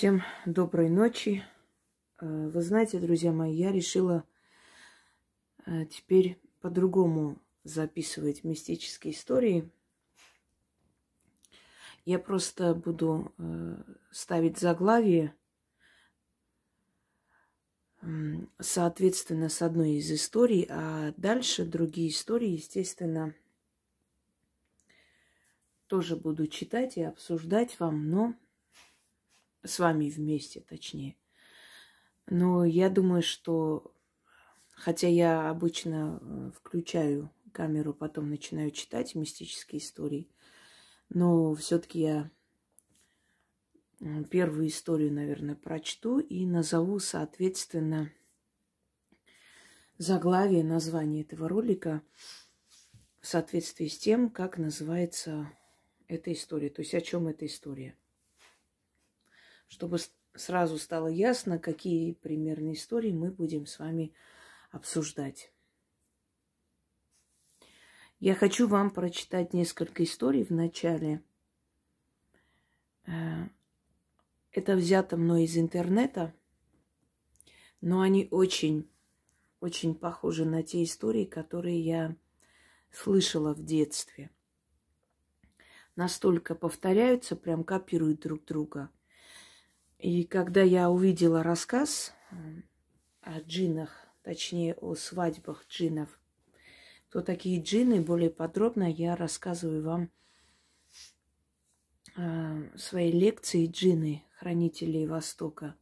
Всем доброй ночи. Э, вы знаете, друзья мои, я решила э, теперь по-другому записывать мистические истории. Я просто буду э, ставить заглавие, соответственно, с одной из историй, а дальше другие истории, естественно, тоже буду читать и обсуждать вам, но с вами вместе, точнее. Но я думаю, что хотя я обычно э, включаю камеру, потом начинаю читать мистические истории, но все-таки я первую историю, наверное, прочту и назову, соответственно, заглавие, название этого ролика в соответствии с тем, как называется эта история, то есть о чем эта история чтобы сразу стало ясно, какие примерные истории мы будем с вами обсуждать. Я хочу вам прочитать несколько историй в начале. Э, это взято мной из интернета, но они очень, очень похожи на те истории, которые я слышала в детстве. Настолько повторяются, прям копируют друг друга – и когда я увидела рассказ эм, о джинах, точнее о свадьбах джинов, то такие джины более подробно я рассказываю вам э, эм, своей лекции джины, хранителей Востока.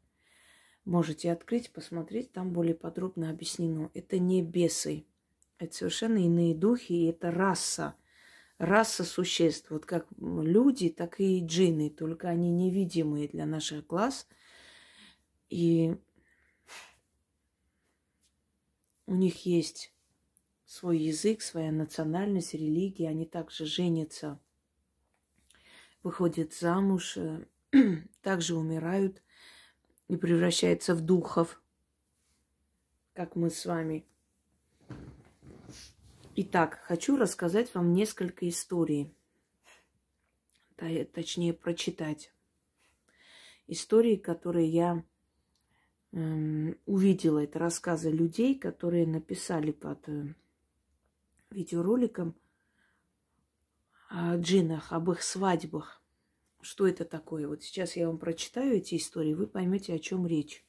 Можете открыть, посмотреть, там более подробно объяснено. Это не бесы, это совершенно иные духи, и это раса – раса существ, вот как люди, так и джинны, только они невидимые для наших глаз. И у них есть свой язык, своя национальность, религия, они также женятся, выходят замуж, э, также умирают и превращаются в духов, как мы с вами – Итак, хочу рассказать вам несколько историй. Точнее, прочитать. Истории, которые я эм, увидела. Это рассказы людей, которые написали под э, видеороликом о джинах, об их свадьбах. Что это такое? Вот сейчас я вам прочитаю эти истории, вы поймете, о чем речь.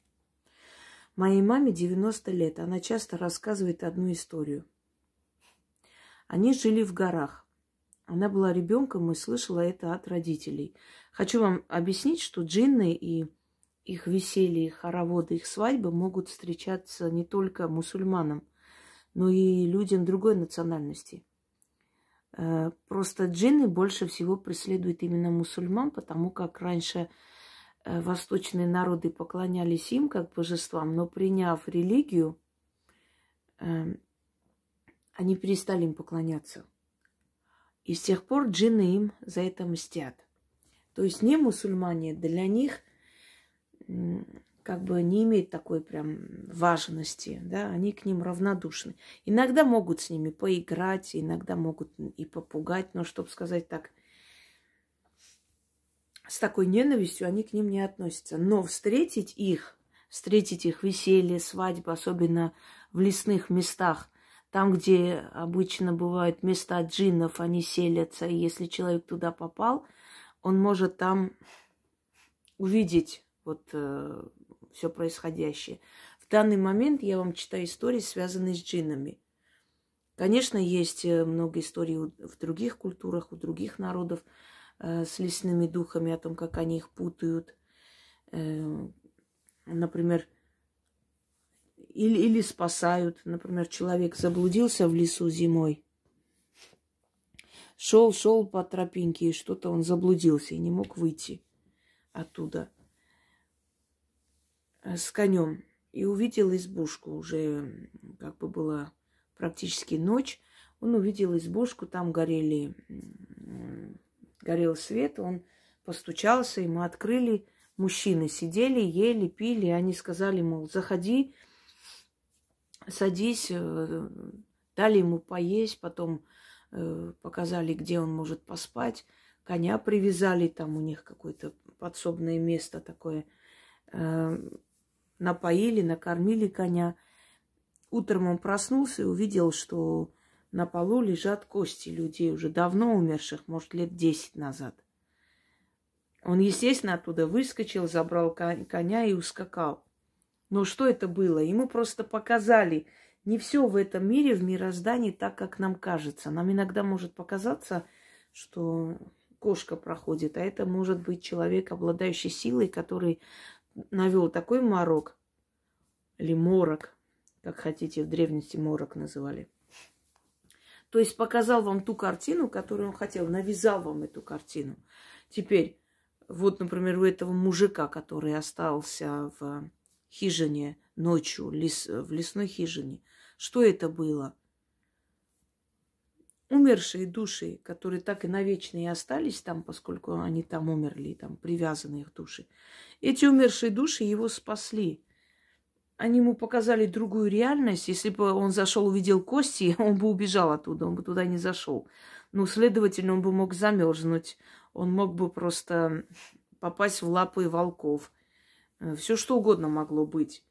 Моей маме 90 лет. Она часто рассказывает одну историю – они жили в горах. Она была ребенком и слышала это от родителей. Хочу вам объяснить, что джинны и их веселье, их хороводы, их свадьбы могут встречаться не только мусульманам, но и людям другой национальности. Э, просто джинны больше всего преследуют именно мусульман, потому как раньше э, восточные народы поклонялись им как божествам, но приняв религию, эм, они перестали им поклоняться. И с тех пор джинны им за это мстят. То есть не мусульмане для них как бы не имеет такой прям важности, да, они к ним равнодушны. Иногда могут с ними поиграть, иногда могут и попугать, но, чтобы сказать так, с такой ненавистью они к ним не относятся. Но встретить их, встретить их веселье, свадьбы, особенно в лесных местах – там, где обычно бывают места джиннов, они селятся, и если человек туда попал, он может там увидеть вот э, все происходящее. В данный момент я вам читаю истории, связанные с джиннами. Конечно, есть э, много историй в других культурах, у других народов э, с лесными духами, о том, как они их путают. Э, например, или, или спасают. Например, человек заблудился в лесу зимой. Шел, шел по тропинке, и что-то он заблудился и не мог выйти оттуда э, с конем. И увидел избушку, уже как бы была практически ночь. Он увидел избушку, там горели, горел свет, он постучался, ему открыли. Мужчины сидели, ели, пили, они сказали, мол, заходи, садись, э, дали ему поесть, потом э, показали, где он может поспать, коня привязали, там у них какое-то подсобное место такое, эм, напоили, накормили коня. Утром он проснулся и увидел, что на полу лежат кости людей, уже давно умерших, может, лет десять назад. Он, естественно, оттуда выскочил, забрал коня и ускакал. Но что это было? Ему просто показали, не все в этом мире, в мироздании так, как нам кажется. Нам иногда может показаться, что кошка проходит, а это может быть человек, обладающий силой, который навел такой морок или морок, как хотите, в древности морок называли. То есть показал вам ту картину, которую он хотел, навязал вам эту картину. Теперь, вот, например, у этого мужика, который остался в хижине ночью, лес, э, в лесной хижине. Что это было? Умершие души, которые так и навечно и остались там, поскольку они там умерли, там привязаны их души. Эти умершие души его спасли. Они ему показали другую реальность. Если бы он зашел, увидел кости, он бы убежал оттуда, он бы туда не зашел. Ну, следовательно, он бы мог замерзнуть, он мог бы просто попасть в лапы волков. Э, все что угодно могло быть.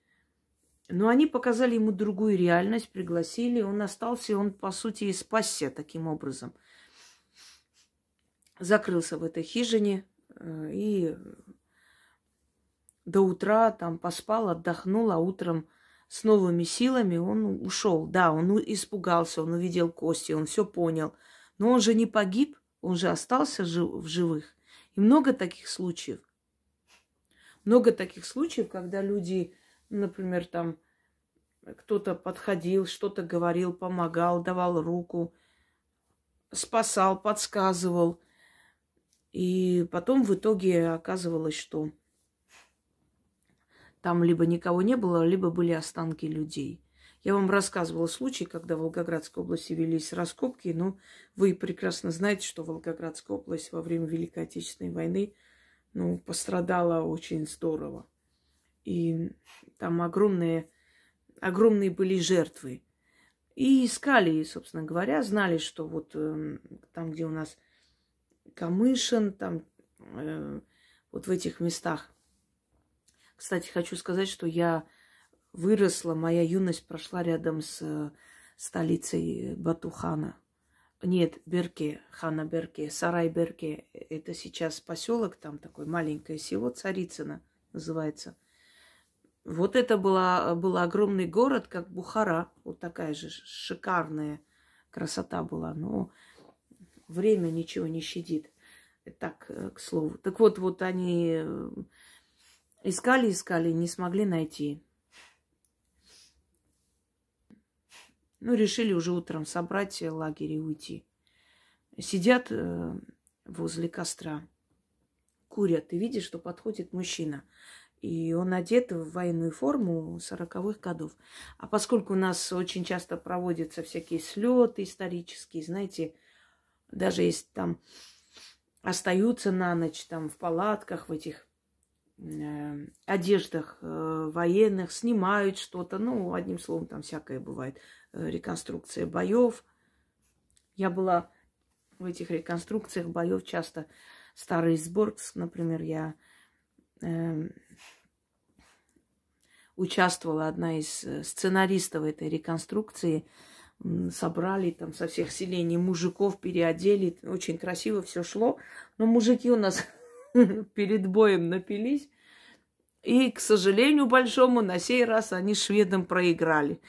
Но они показали ему другую реальность, пригласили, он остался, и он, по сути, и спасся таким образом. Закрылся в этой хижине э, и до утра там поспал, отдохнул, а утром с новыми силами он ушел. Да, он испугался, он увидел кости, он все понял. Но он же не погиб, он же остался жив, в живых. И много таких случаев. Много таких случаев, когда люди, например, там кто-то подходил, что-то говорил, помогал, давал руку, спасал, подсказывал. И потом в итоге оказывалось, что там либо никого не было, либо были останки людей. Я вам рассказывала случай, когда в Волгоградской области велись раскопки, но ну, вы прекрасно знаете, что Волгоградская область во время Великой Отечественной войны – ну, пострадала очень здорово. И там огромные, огромные были жертвы. И искали, собственно говоря, знали, что вот э, там, где у нас Камышин, там э, вот в этих местах. Кстати, хочу сказать, что я выросла, моя юность прошла рядом с э, столицей Батухана – нет, Берке, Хана Берке, Сарай Берке. Э, это сейчас поселок, там такое маленькое село Царицыно называется. Вот это была, был огромный город, как Бухара. Вот такая же шикарная красота была. Но время ничего не щадит. Э, так, э, к слову. Так вот, вот они искали, искали, не смогли найти. Ну, решили уже утром собрать лагерь и уйти. Сидят э, возле костра, курят. И видишь, что подходит мужчина. И он одет в военную форму сороковых годов. А поскольку у нас очень часто проводятся всякие слеты исторические, знаете, даже если там остаются на ночь там в палатках, в этих э, одеждах э, военных, снимают что-то, ну, одним словом, там всякое бывает. Э, реконструкция боев. Я была в этих реконструкциях боев часто. Старый Сборгс, например, я э, участвовала, одна из э, сценаристов этой реконструкции. Собрали там со всех селений мужиков, переодели. Очень красиво все шло. Но мужики у нас перед боем напились. И, к сожалению большому, на сей раз они шведам проиграли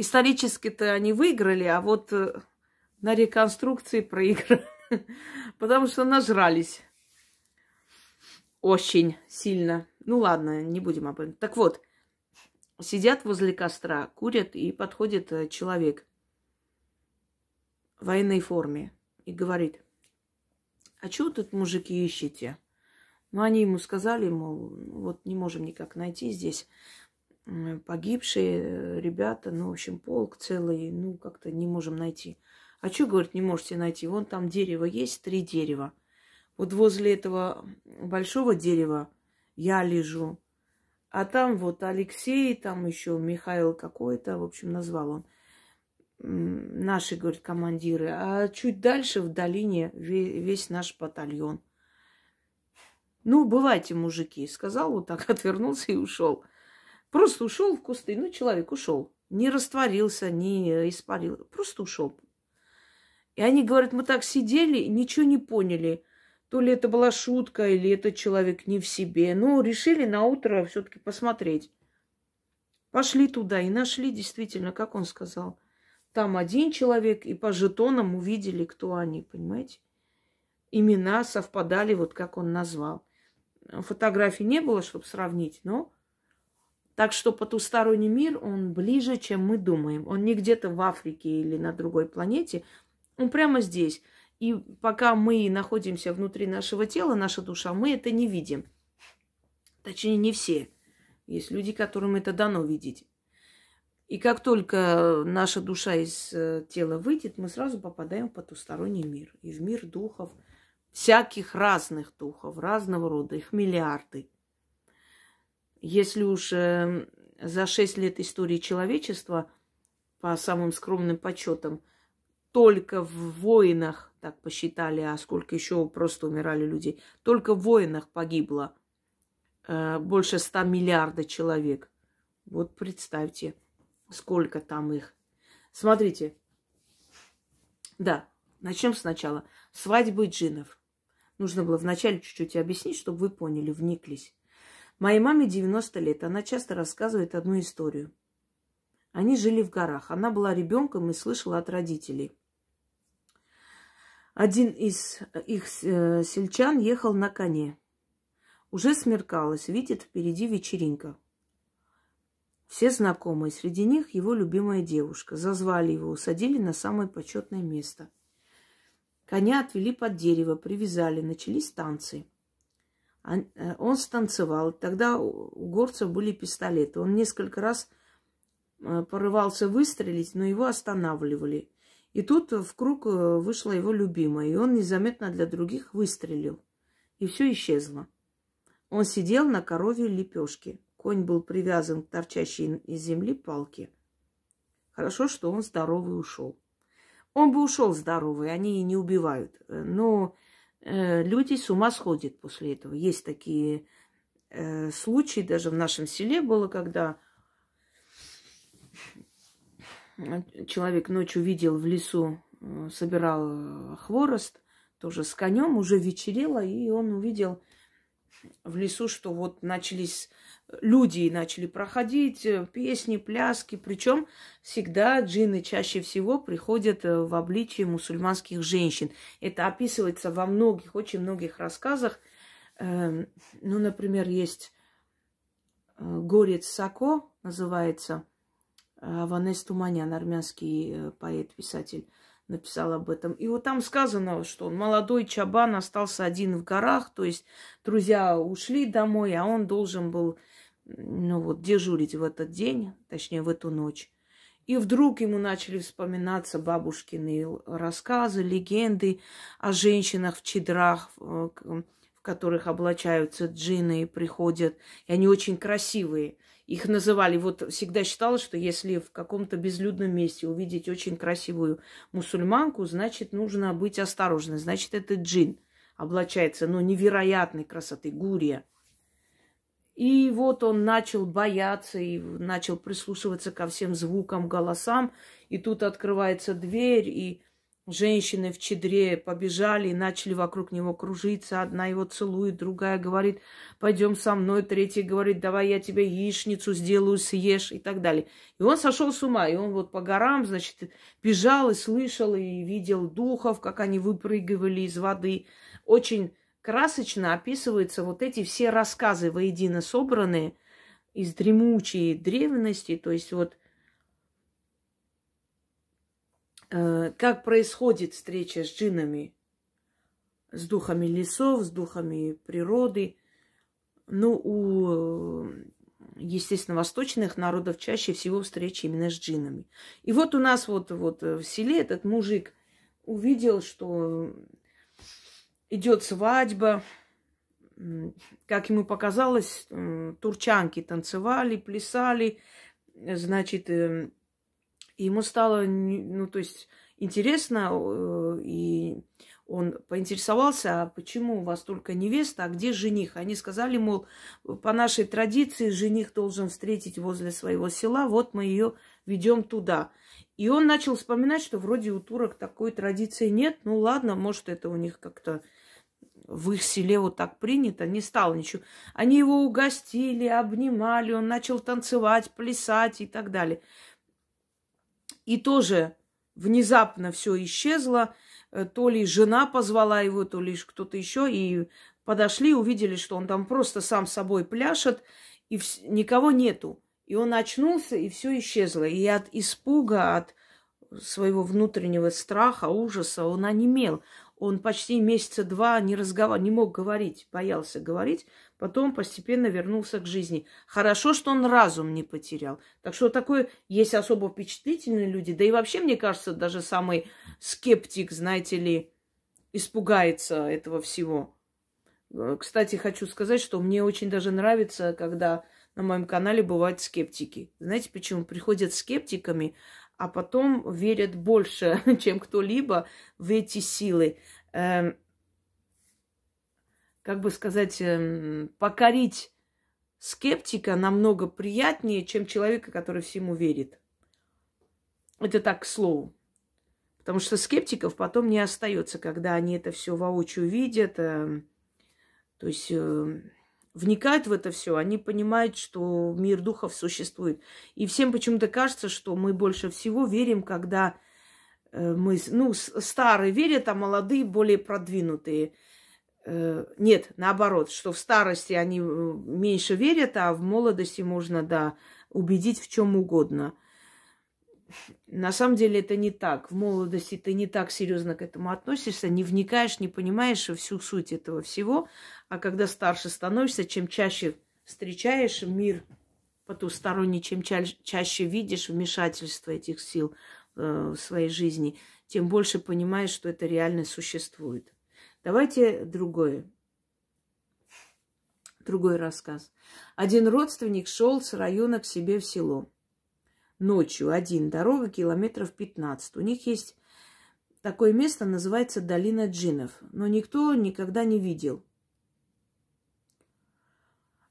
исторически-то они выиграли, а вот э, на реконструкции проиграли. Потому что нажрались. Очень сильно. Ну ладно, не будем об этом. Так вот, сидят возле костра, курят, и подходит э, человек в военной форме и говорит, а чего тут мужики ищете? Ну, они ему сказали, мол, «Ну вот не можем никак найти здесь погибшие э, ребята, ну, в общем, полк целый, ну, как-то не можем найти. А что, говорит, не можете найти? Вон там дерево есть, три дерева. Вот возле этого большого дерева я лежу. А там вот Алексей, там еще Михаил какой-то, в общем, назвал он. Наши, говорит, командиры. А чуть дальше в долине весь наш батальон. Ну, бывайте, мужики, сказал вот так, отвернулся и ушел. Просто ушел в кусты. Ну, человек ушел. Не растворился, не испарил. Просто ушел. И они говорят, мы так сидели, ничего не поняли. То ли это была шутка, или этот человек не в себе. Но ну, решили на утро все-таки посмотреть. Пошли туда и нашли действительно, как он сказал. Там один человек, и по жетонам увидели, кто они, понимаете? Имена совпадали, вот как он назвал. Фотографий не было, чтобы сравнить, но так что потусторонний мир, он ближе, чем мы думаем. Он не где-то в Африке или на другой планете, он прямо здесь. И пока мы находимся внутри нашего тела, наша душа, мы это не видим. Точнее, не все. Есть люди, которым это дано видеть. И как только наша душа из э, тела выйдет, мы сразу попадаем в потусторонний мир. И в мир духов, всяких разных духов, разного рода, их миллиарды – если уж э, за шесть лет истории человечества, по самым скромным подсчетам, только в войнах, так посчитали, а сколько еще просто умирали людей, только в войнах погибло э, больше ста миллиардов человек. Вот представьте, сколько там их. Смотрите. Да, начнем сначала. Свадьбы джинов. Нужно было вначале чуть-чуть объяснить, чтобы вы поняли, вниклись. Моей маме 90 лет. Она часто рассказывает одну историю. Они жили в горах. Она была ребенком и слышала от родителей. Один из э, их э, сельчан ехал на коне. Уже смеркалось, видит впереди вечеринка. Все знакомые, среди них его любимая девушка. Зазвали его, усадили на самое почетное место. Коня отвели под дерево, привязали, начались танцы. Э, он станцевал. Тогда у горца были пистолеты. Он несколько раз э, порывался выстрелить, но его останавливали. И тут в круг э, вышла его любимая, и он незаметно для других выстрелил. И все исчезло. Он сидел на корове лепешки. Конь был привязан к торчащей из земли палке. Хорошо, что он здоровый ушел. Он бы ушел здоровый, они и не убивают. Но Э, люди с ума сходят после этого. Есть такие э, случаи, даже в нашем селе было, когда э, человек ночью видел в лесу, собирал хворост, тоже с конем, уже вечерело, и он увидел в лесу, что вот начались люди начали проходить, э, песни, пляски. Причем всегда джинны чаще всего приходят э, в обличии мусульманских женщин. Это описывается во многих, очень многих рассказах. Эм, ну, например, есть э, «Горец Сако» называется, Ванес Туманян, армянский поэт-писатель – написал об этом. И вот там сказано, что он молодой чабан остался один в горах, то есть друзья ушли домой, а он должен был ну вот, дежурить в этот день, точнее, в эту ночь. И вдруг ему начали вспоминаться бабушкины рассказы, легенды о женщинах в чедрах, в э, которых облачаются джинны и приходят. И они очень красивые. Их называли, вот всегда считалось, что если в каком-то безлюдном месте увидеть очень красивую мусульманку, значит, нужно быть осторожной. Значит, это джин облачается, но невероятной красоты, гурия. И вот он начал бояться и начал прислушиваться ко всем звукам, голосам. И тут открывается дверь, и Женщины в чедре побежали и начали вокруг него кружиться. Одна его целует, другая говорит, пойдем со мной. Третья говорит, давай я тебе яичницу сделаю, съешь и так далее. И он сошел с ума. И он вот по горам, значит, бежал и слышал, и видел духов, как они выпрыгивали из воды. Очень красочно описываются вот эти все рассказы, воедино собранные из дремучей древности. То есть вот Э, как происходит встреча с джинами, с духами лесов, с духами природы. Ну, у, э, естественно, восточных народов чаще всего встречи именно с джинами. И вот у нас вот, вот э, в селе этот мужик увидел, что идет свадьба, как ему показалось, турчанки танцевали, плясали, значит, эм, и ему стало, ну, то есть, интересно, и он поинтересовался, а почему у вас только невеста, а где жених? Они сказали, мол, по нашей традиции жених должен встретить возле своего села, вот мы ее ведем туда. И он начал вспоминать, что вроде у турок такой традиции нет, ну ладно, может, это у них как-то в их селе вот так принято, не стало ничего. Они его угостили, обнимали, он начал танцевать, плясать и так далее и тоже внезапно все исчезло. Э, то ли жена позвала его, то ли кто-то еще. И подошли, увидели, что он там просто сам собой пляшет, и вс- никого нету. И он очнулся, и все исчезло. И от испуга, от своего внутреннего страха, ужаса он онемел. Он почти месяца два не разговар, не мог говорить, боялся говорить. Потом постепенно вернулся к жизни. Хорошо, что он разум не потерял. Так что такое есть особо впечатлительные люди. Да и вообще, мне кажется, даже самый скептик, знаете ли, испугается этого всего. Э, кстати, хочу сказать, что мне очень даже нравится, когда на моем канале бывают скептики. Знаете почему? Приходят скептиками, а потом верят больше, чем кто-либо в эти силы. Эм, как бы сказать, эм, покорить скептика намного приятнее, чем человека, который всему верит. Это так, к слову. Потому что скептиков потом не остается, когда они это все воочию видят. Эм, то есть э, вникают в это все, они понимают, что мир духов существует. И всем почему-то кажется, что мы больше всего верим, когда э, мы, ну, старые верят, а молодые более продвинутые. Э, нет, наоборот, что в старости они э, меньше верят, а в молодости можно, да, убедить в чем угодно – на самом деле это не так. В молодости ты не так серьезно к этому относишься, не вникаешь, не понимаешь всю суть этого всего. А когда старше становишься, чем чаще встречаешь мир потусторонний, чем ча- чаще видишь вмешательство этих сил э, в своей жизни, тем больше понимаешь, что это реально существует. Давайте другое. Другой рассказ. Один родственник шел с района к себе в село ночью один, дорога километров 15. У них есть такое место, называется Долина Джинов, но никто никогда не видел.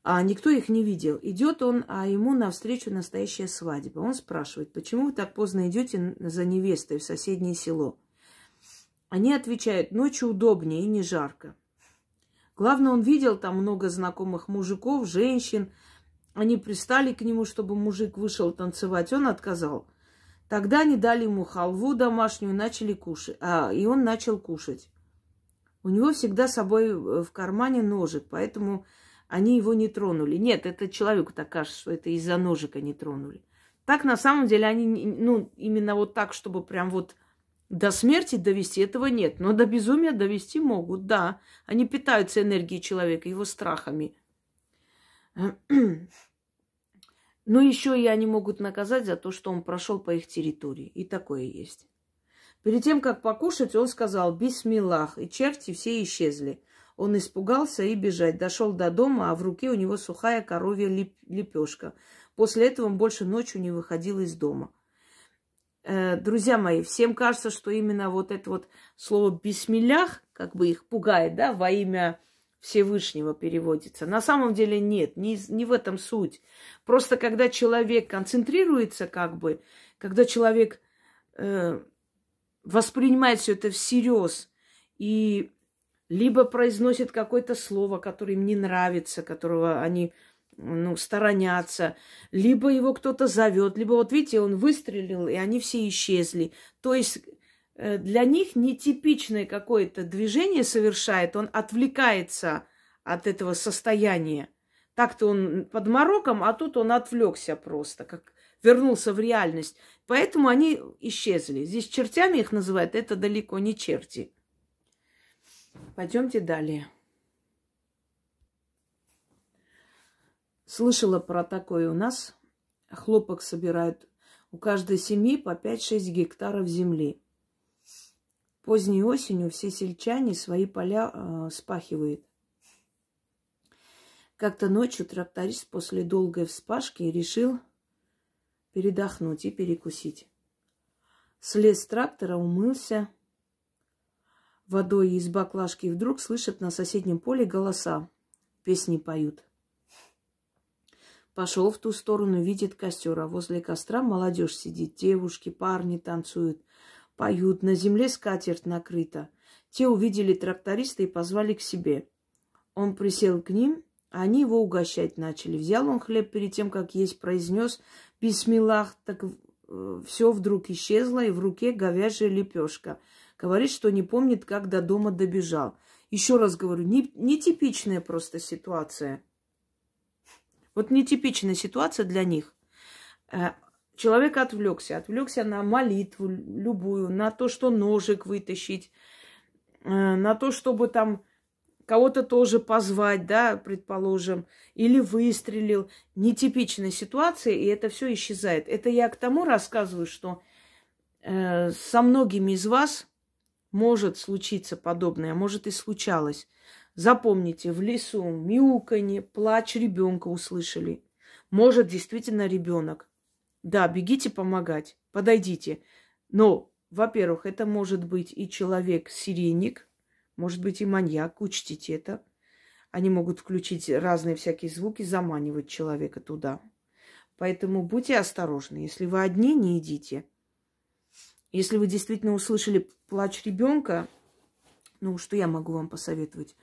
А никто их не видел. Идет он, а ему навстречу настоящая свадьба. Он спрашивает, почему вы так поздно идете за невестой в соседнее село? Они отвечают, ночью удобнее и не жарко. Главное, он видел там много знакомых мужиков, женщин, они пристали к нему, чтобы мужик вышел танцевать. Он отказал. Тогда они дали ему халву домашнюю, начали кушать. А, и он начал кушать. У него всегда с собой э, в кармане ножик, поэтому они его не тронули. Нет, это человеку так кажется, что это из-за ножика не тронули. Так на самом деле они, ну, именно вот так, чтобы прям вот до смерти довести этого нет, но до безумия довести могут, да. Они питаются энергией человека, его страхами. Но еще и они могут наказать за то, что он прошел по их территории. И такое есть. Перед тем, как покушать, он сказал «Бисмиллах», и черти все исчезли. Он испугался и бежать. Дошел до дома, а в руке у него сухая коровья лепешка. После этого он больше ночью не выходил из дома. Э, друзья мои, всем кажется, что именно вот это вот слово «бисмиллях» как бы их пугает, да, во имя Всевышнего переводится. На самом деле нет, не, не в этом суть. Просто когда человек концентрируется, как бы, когда человек э, воспринимает все это всерьез и либо произносит какое-то слово, которое им не нравится, которого они ну, сторонятся, либо его кто-то зовет, либо вот видите, он выстрелил, и они все исчезли. То есть Э, для них нетипичное какое-то движение совершает, он отвлекается от этого состояния. Так-то он под мороком, а тут он отвлекся просто, как вернулся в реальность. Поэтому они исчезли. Здесь чертями их называют, это далеко не черти. Пойдемте далее. Слышала про такое у нас. Хлопок собирают у каждой семьи по 5-6 гектаров земли. Поздней осенью все сельчане свои поля э, спахивают. Как-то ночью тракторист после долгой вспашки решил передохнуть и перекусить. Слез трактора, умылся водой из баклажки и вдруг слышит на соседнем поле голоса. Песни поют. Пошел в ту сторону, видит костер, а возле костра молодежь сидит, девушки, парни танцуют. Поют, на земле скатерть накрыта. Те увидели тракториста и позвали к себе. Он присел к ним, а они его угощать начали. Взял он хлеб перед тем, как есть, произнес «Бисмиллах», так э, все вдруг исчезло, и в руке говяжья лепешка. Говорит, что не помнит, как до дома добежал. Еще раз говорю, не, нетипичная просто ситуация. Вот нетипичная ситуация для них. Э, Человек отвлекся, отвлекся на молитву любую, на то, что ножик вытащить, э, на то, чтобы там кого-то тоже позвать, да, предположим, или выстрелил. Нетипичная ситуация, и это все исчезает. Это я к тому рассказываю, что э, со многими из вас может случиться подобное, а может и случалось. Запомните, в лесу мяуканье, плач ребенка услышали. Может, действительно ребенок. Да, бегите помогать, подойдите. Но, во-первых, это может быть и человек-сиреник, может быть и маньяк, учтите это. Они могут включить разные всякие звуки, заманивать человека туда. Поэтому будьте осторожны. Если вы одни, не идите. Если вы действительно услышали плач ребенка, ну, что я могу вам посоветовать?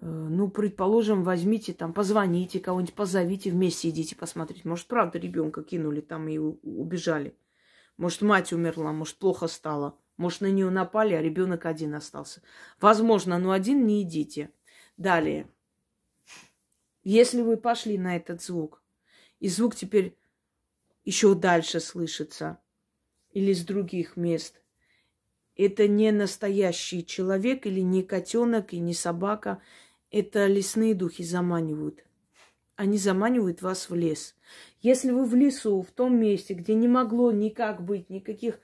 Э, ну, предположим, возьмите там, позвоните кого-нибудь, позовите, вместе идите посмотреть. Может, правда, ребенка кинули там и убежали. Может, мать умерла, может, плохо стало. Может, на нее напали, а ребенок один остался. Возможно, но ну, один не идите. Далее. Если вы пошли на этот звук, и звук теперь еще дальше слышится, или с других мест, это не настоящий человек или не котенок и не собака – это лесные духи заманивают. Они заманивают вас в лес. Если вы в лесу, в том месте, где не могло никак быть никаких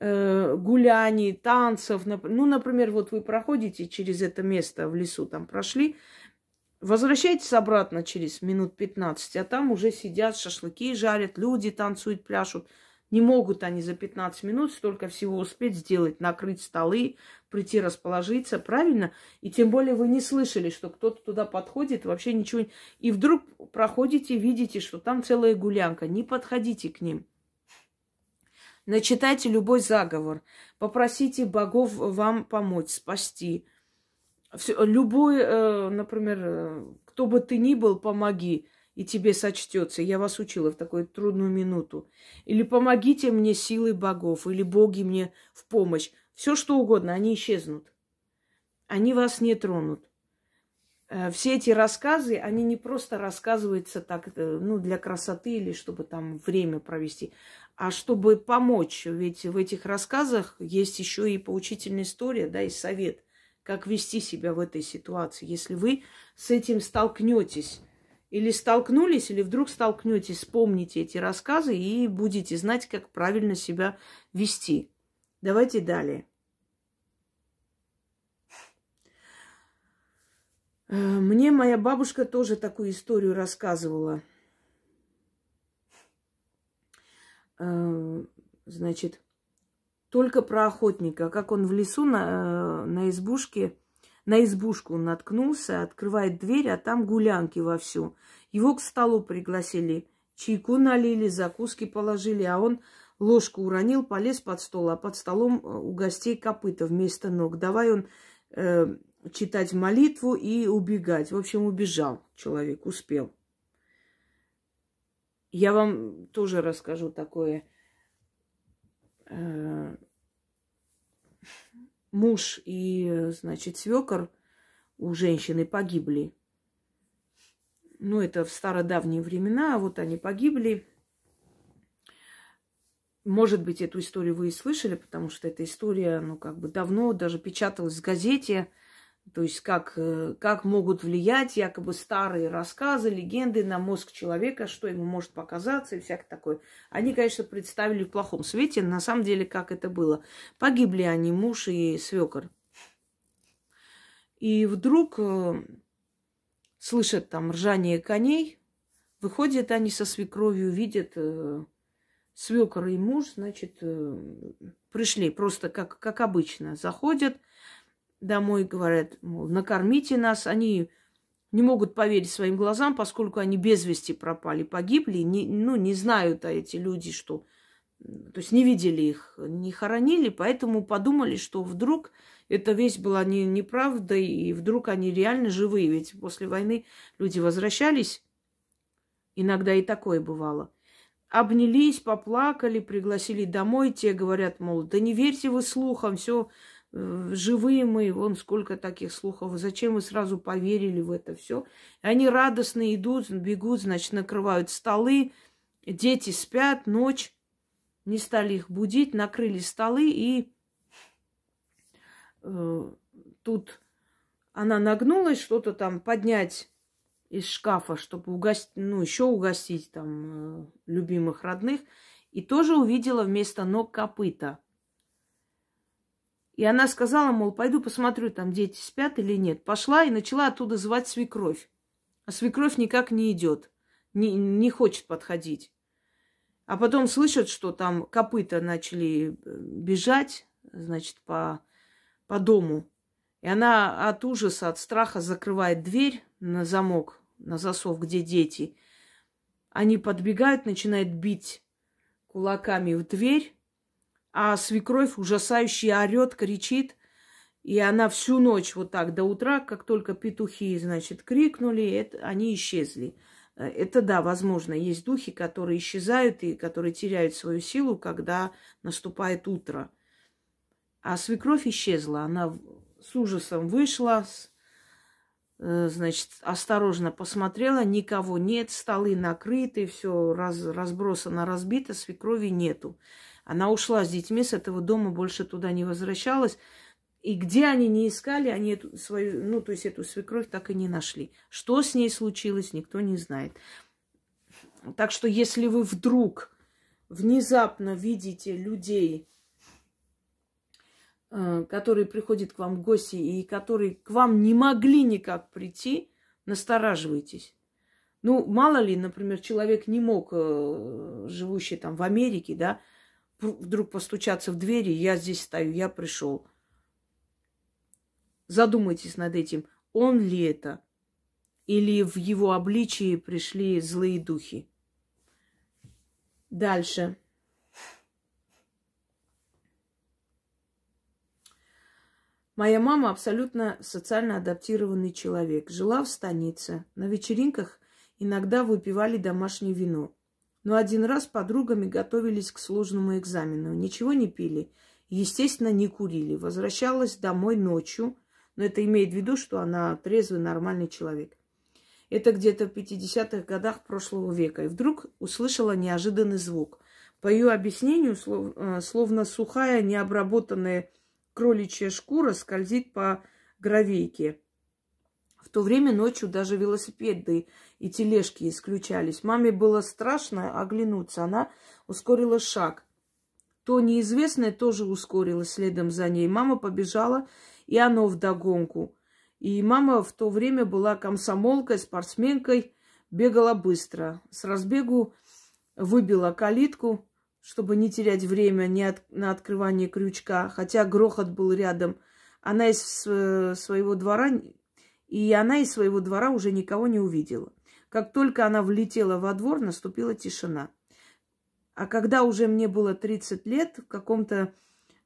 э, гуляний, танцев, ну, например, вот вы проходите через это место в лесу, там прошли, Возвращайтесь обратно через минут 15, а там уже сидят шашлыки, жарят, люди танцуют, пляшут. Не могут они за 15 минут столько всего успеть сделать, накрыть столы, прийти расположиться, правильно? И тем более вы не слышали, что кто-то туда подходит, вообще ничего... И вдруг проходите, видите, что там целая гулянка. Не подходите к ним. Начитайте любой заговор. Попросите богов вам помочь, спасти. Все, любой, э, например, э, кто бы ты ни был, помоги и тебе сочтется. Я вас учила в такую трудную минуту. Или помогите мне силой богов, или боги мне в помощь. Все что угодно, они исчезнут. Они вас не тронут. Э, все эти рассказы, они не просто рассказываются так, э, ну, для красоты или чтобы там время провести, а чтобы помочь. Ведь в этих рассказах есть еще и поучительная история, да, и совет, как вести себя в этой ситуации, если вы с этим столкнетесь или столкнулись, или вдруг столкнетесь, вспомните эти рассказы и будете знать, как правильно себя вести. Давайте далее. Э, мне моя бабушка тоже такую историю рассказывала. Э, значит, только про охотника, как он в лесу на, э, на избушке на избушку наткнулся, открывает дверь, а там гулянки вовсю. Его к столу пригласили, чайку налили, закуски положили, а он ложку уронил, полез под стол, а под столом э, у гостей копыта вместо ног. Давай он э, читать молитву и убегать. В общем, убежал человек, успел. Я вам тоже расскажу такое. Э, муж и, э, значит, свекор у женщины погибли. Ну, это в стародавние времена, а вот они погибли. Может быть, эту историю вы и слышали, потому что эта история, ну, как бы давно даже печаталась в газете. То есть как, э, как могут влиять якобы старые рассказы, легенды на мозг человека, что ему может показаться и всякое такое. Они, конечно, представили в плохом свете, на самом деле, как это было. Погибли они, муж и свекор. И вдруг э, слышат там ржание коней, выходят они со свекровью, видят э, свекор и муж, значит, пришли просто как, как обычно, заходят – домой, говорят, мол, накормите нас. Они не могут поверить своим глазам, поскольку они без вести пропали, погибли. Не, ну, не знают а эти люди, что... То есть не видели их, не хоронили, поэтому подумали, что вдруг эта весть была не, неправдой, и вдруг они реально живые. Ведь после войны люди возвращались, иногда и такое бывало. Обнялись, поплакали, пригласили домой, те говорят, мол, да не верьте вы слухам, все Э, живые мы, вон сколько таких слухов, зачем вы сразу поверили в это все? они радостно идут, бегут, значит, накрывают столы, дети спят, ночь, не стали их будить, накрыли столы, и э, тут она нагнулась что-то там поднять из шкафа, чтобы угостить, ну, еще угостить там э, любимых родных, и тоже увидела вместо ног копыта – и она сказала, мол, пойду посмотрю, там дети спят или нет. Пошла и начала оттуда звать свекровь. А свекровь никак не идет, не, не хочет подходить. А потом слышат, что там копыта начали э, бежать, значит, по, по дому. И она от ужаса, от страха закрывает дверь на замок, на засов, где дети. Они подбегают, начинают бить кулаками в дверь. А свекровь ужасающий орет, кричит. И она всю ночь вот так до утра, как только петухи, значит, крикнули, это, они исчезли. Э, это да, возможно, есть духи, которые исчезают и которые теряют свою силу, когда наступает утро. А свекровь исчезла, она с ужасом вышла, э, значит, осторожно посмотрела, никого нет, столы накрыты, все раз, разбросано, разбито, свекрови нету. Она ушла с детьми с этого дома, больше туда не возвращалась. И где они не искали, они эту свою, ну, то есть эту свекровь так и не нашли. Что с ней случилось, никто не знает. Так что если вы вдруг внезапно видите людей, э, которые приходят к вам в гости и которые к вам не могли никак прийти, настораживайтесь. Ну, мало ли, например, человек не мог, э, живущий там в Америке, да, вдруг постучаться в двери я здесь стою, я пришел. Задумайтесь над этим, он ли это, или в его обличии пришли злые духи. Дальше. Моя мама абсолютно социально адаптированный человек. Жила в станице. На вечеринках иногда выпивали домашнее вино. Но один раз подругами готовились к сложному экзамену. Ничего не пили. Естественно, не курили. Возвращалась домой ночью. Но это имеет в виду, что она трезвый, нормальный человек. Это где-то в 50-х годах прошлого века. И вдруг услышала неожиданный звук. По ее объяснению, э, словно сухая, необработанная кроличья шкура скользит по гравейке. В то время ночью даже велосипеды и тележки исключались. Маме было страшно оглянуться. Она ускорила шаг. То неизвестное тоже ускорилось следом за ней. Мама побежала, и оно вдогонку. И мама в то время была комсомолкой, спортсменкой, бегала быстро. С разбегу выбила калитку, чтобы не терять время ни от, на открывание крючка, хотя грохот был рядом. Она из э, своего двора, и она из своего двора уже никого не увидела. Как только она влетела во двор, наступила тишина. А когда уже мне было 30 лет, в каком-то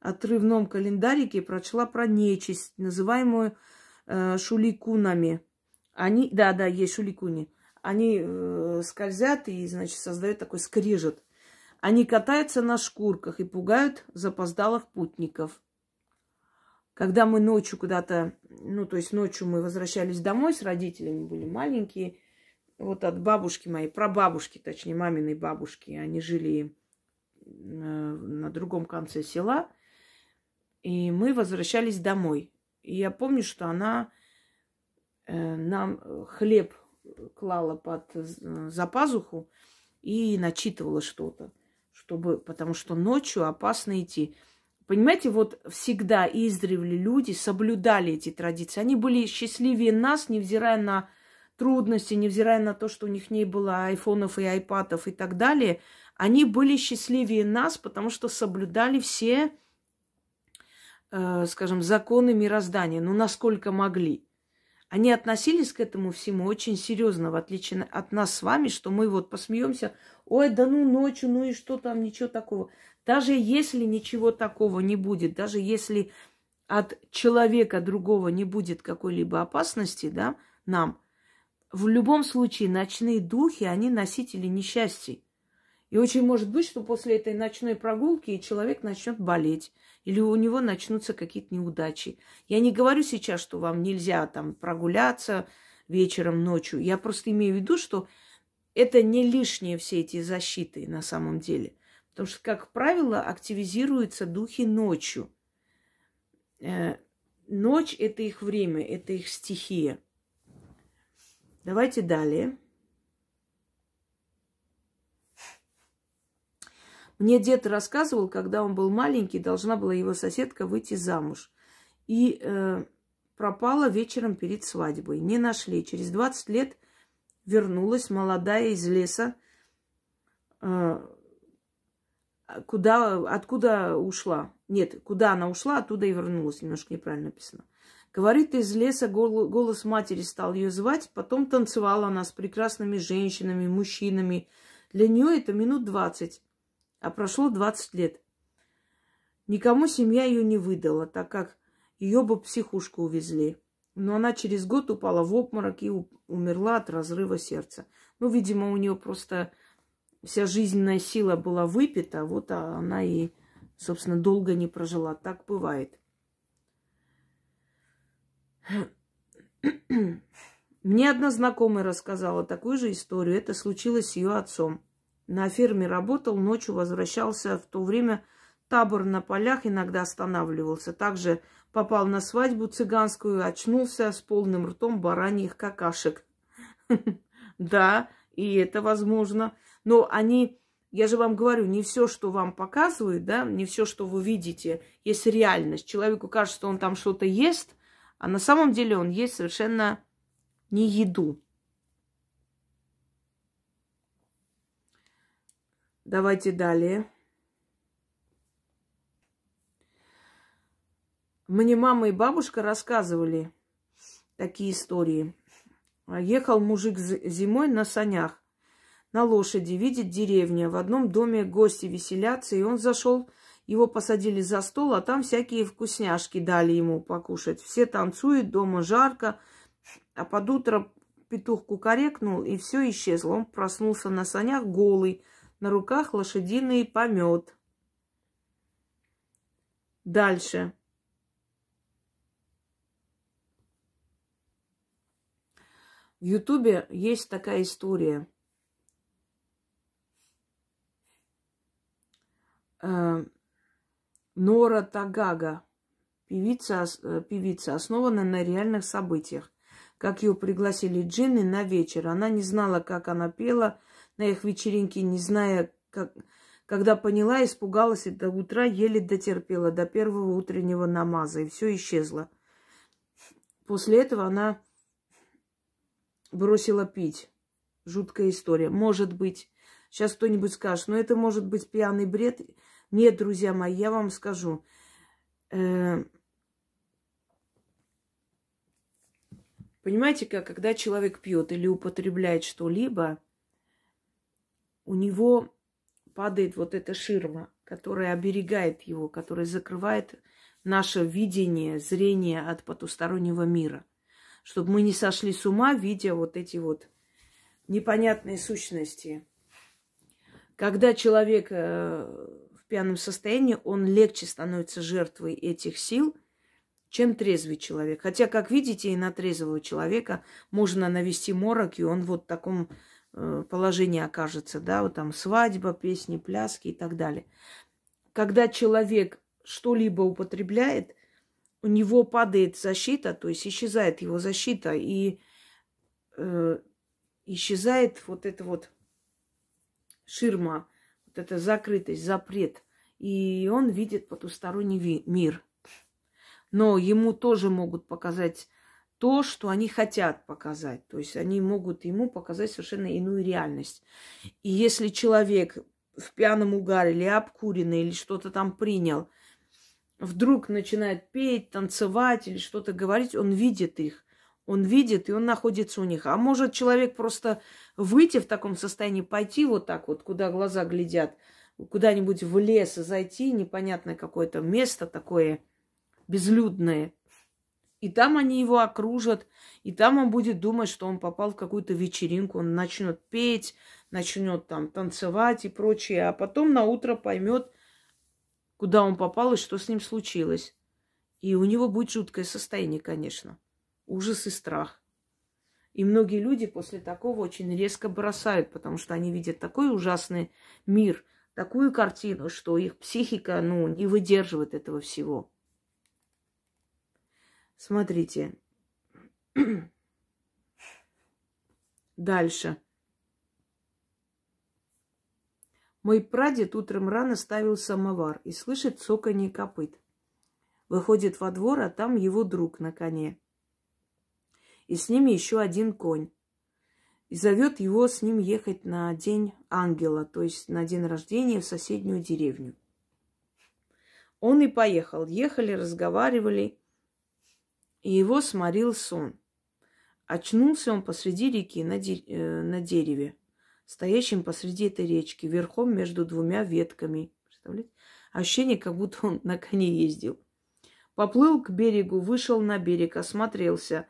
отрывном календарике прочла про нечисть, называемую э, шуликунами. Они, да, да, есть шуликуни. Они э, скользят и, значит, создают такой скрежет. Они катаются на шкурках и пугают запоздалых путников. Когда мы ночью куда-то, ну, то есть ночью мы возвращались домой с родителями, были маленькие, вот от бабушки моей, прабабушки, точнее, маминой бабушки. Они жили э, на другом конце села. И мы возвращались домой. И я помню, что она э, нам э, хлеб клала под за пазуху и начитывала что-то, чтобы, потому что ночью опасно идти. Понимаете, вот всегда издревле люди соблюдали эти традиции. Они были счастливее нас, невзирая на трудности, невзирая на то, что у них не было айфонов и айпадов и так далее, они были счастливее нас, потому что соблюдали все, э, скажем, законы мироздания, ну, насколько могли. Они относились к этому всему очень серьезно, в отличие от нас с вами, что мы вот посмеемся, ой, да ну ночью, ну и что там, ничего такого. Даже если ничего такого не будет, даже если от человека другого не будет какой-либо опасности, да, нам – в любом случае, ночные духи, они носители несчастья. И очень может быть, что после этой ночной прогулки человек начнет болеть, или у него начнутся какие-то неудачи. Я не говорю сейчас, что вам нельзя там прогуляться вечером, ночью. Я просто имею в виду, что это не лишние все эти защиты на самом деле. Потому что, как правило, активизируются духи ночью. Э, ночь – это их время, это их стихия – Давайте далее. Мне дед рассказывал, когда он был маленький, должна была его соседка выйти замуж. И э, пропала вечером перед свадьбой. Не нашли. Через 20 лет вернулась молодая из леса, э, куда, откуда ушла. Нет, куда она ушла, оттуда и вернулась. Немножко неправильно написано. Говорит, из леса голос матери стал ее звать, потом танцевала она с прекрасными женщинами, мужчинами. Для нее это минут двадцать, а прошло двадцать лет. Никому семья ее не выдала, так как ее бы психушку увезли. Но она через год упала в обморок и умерла от разрыва сердца. Ну, видимо, у нее просто вся жизненная сила была выпита, вот она и, собственно, долго не прожила. Так бывает. Мне одна знакомая рассказала такую же историю. Это случилось с ее отцом. На ферме работал, ночью возвращался. В то время табор на полях иногда останавливался. Также попал на свадьбу цыганскую, очнулся с полным ртом бараньих какашек. Да, и это возможно. Но они, я же вам говорю, не все, что вам показывают, да, не все, что вы видите, есть реальность. Человеку кажется, что он там что-то ест – а на самом деле он есть совершенно не еду. Давайте далее. Мне мама и бабушка рассказывали такие истории. Ехал мужик зимой на санях, на лошади, видит деревня. В одном доме гости веселятся, и он зашел его посадили за стол, а там всякие вкусняшки дали ему покушать. Все танцуют, дома жарко, а под утро петух кукарекнул, и все исчезло. Он проснулся на санях голый, на руках лошадиный помет. Дальше. В Ютубе есть такая история. Э, Нора Тагага, певица, э, певица, основанная на реальных событиях. Как ее пригласили джинны на вечер. Она не знала, как она пела на их вечеринке, не зная, как... Когда поняла, испугалась и до утра еле дотерпела, до первого утреннего намаза, и все исчезло. После этого она бросила пить. Жуткая история. Может быть, сейчас кто-нибудь скажет, но «Ну, это может быть пьяный бред – нет, друзья мои, я вам скажу. Э, понимаете, как, когда человек пьет или употребляет что-либо, у него падает вот эта ширма, которая оберегает его, которая закрывает наше видение, зрение от потустороннего мира. Чтобы мы не сошли с ума, видя вот эти вот непонятные сущности. Когда человек э, пьяном состоянии он легче становится жертвой этих сил, чем трезвый человек. Хотя, как видите, и на трезвого человека можно навести морок, и он вот в таком э, положении окажется, да, вот там свадьба, песни, пляски и так далее. Когда человек что-либо употребляет, у него падает защита, то есть исчезает его защита, и э, исчезает вот эта вот ширма, это закрытость, запрет. И он видит потусторонний мир. Но ему тоже могут показать то, что они хотят показать. То есть они могут ему показать совершенно иную реальность. И если человек в пьяном угаре или обкуренный, или что-то там принял, вдруг начинает петь, танцевать или что-то говорить, он видит их. Он видит, и он находится у них. А может, человек просто Выйти в таком состоянии, пойти вот так вот, куда глаза глядят, куда-нибудь в лес зайти, непонятное какое-то место такое безлюдное. И там они его окружат, и там он будет думать, что он попал в какую-то вечеринку, он начнет петь, начнет там танцевать и прочее, а потом на утро поймет, куда он попал и что с ним случилось. И у него будет жуткое состояние, конечно. Ужас и страх. И многие люди после такого очень резко бросают, потому что они видят такой ужасный мир, такую картину, что их психика ну, не выдерживает этого всего. Смотрите. Дальше. Мой прадед утром рано ставил самовар и слышит цоканье копыт. Выходит во двор, а там его друг на коне и с ними еще один конь. И зовет его с ним ехать на день ангела, то есть на день рождения в соседнюю деревню. Он и поехал. Ехали, разговаривали, и его сморил сон. Очнулся он посреди реки на, де... Э, на дереве, стоящем посреди этой речки, верхом между двумя ветками. Представляете? Ощущение, как будто он на коне ездил. Поплыл к берегу, вышел на берег, осмотрелся.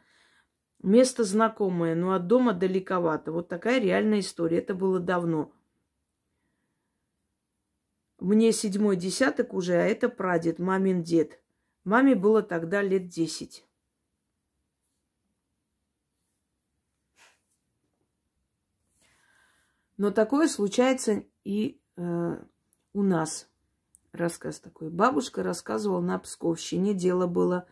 Место знакомое, но от дома далековато. Вот такая реальная история. Это было давно. Мне седьмой десяток уже, а это прадед, мамин дед. Маме было тогда лет десять. Но такое случается и э, у нас. Рассказ такой. Бабушка рассказывала на Псковщине. Дело было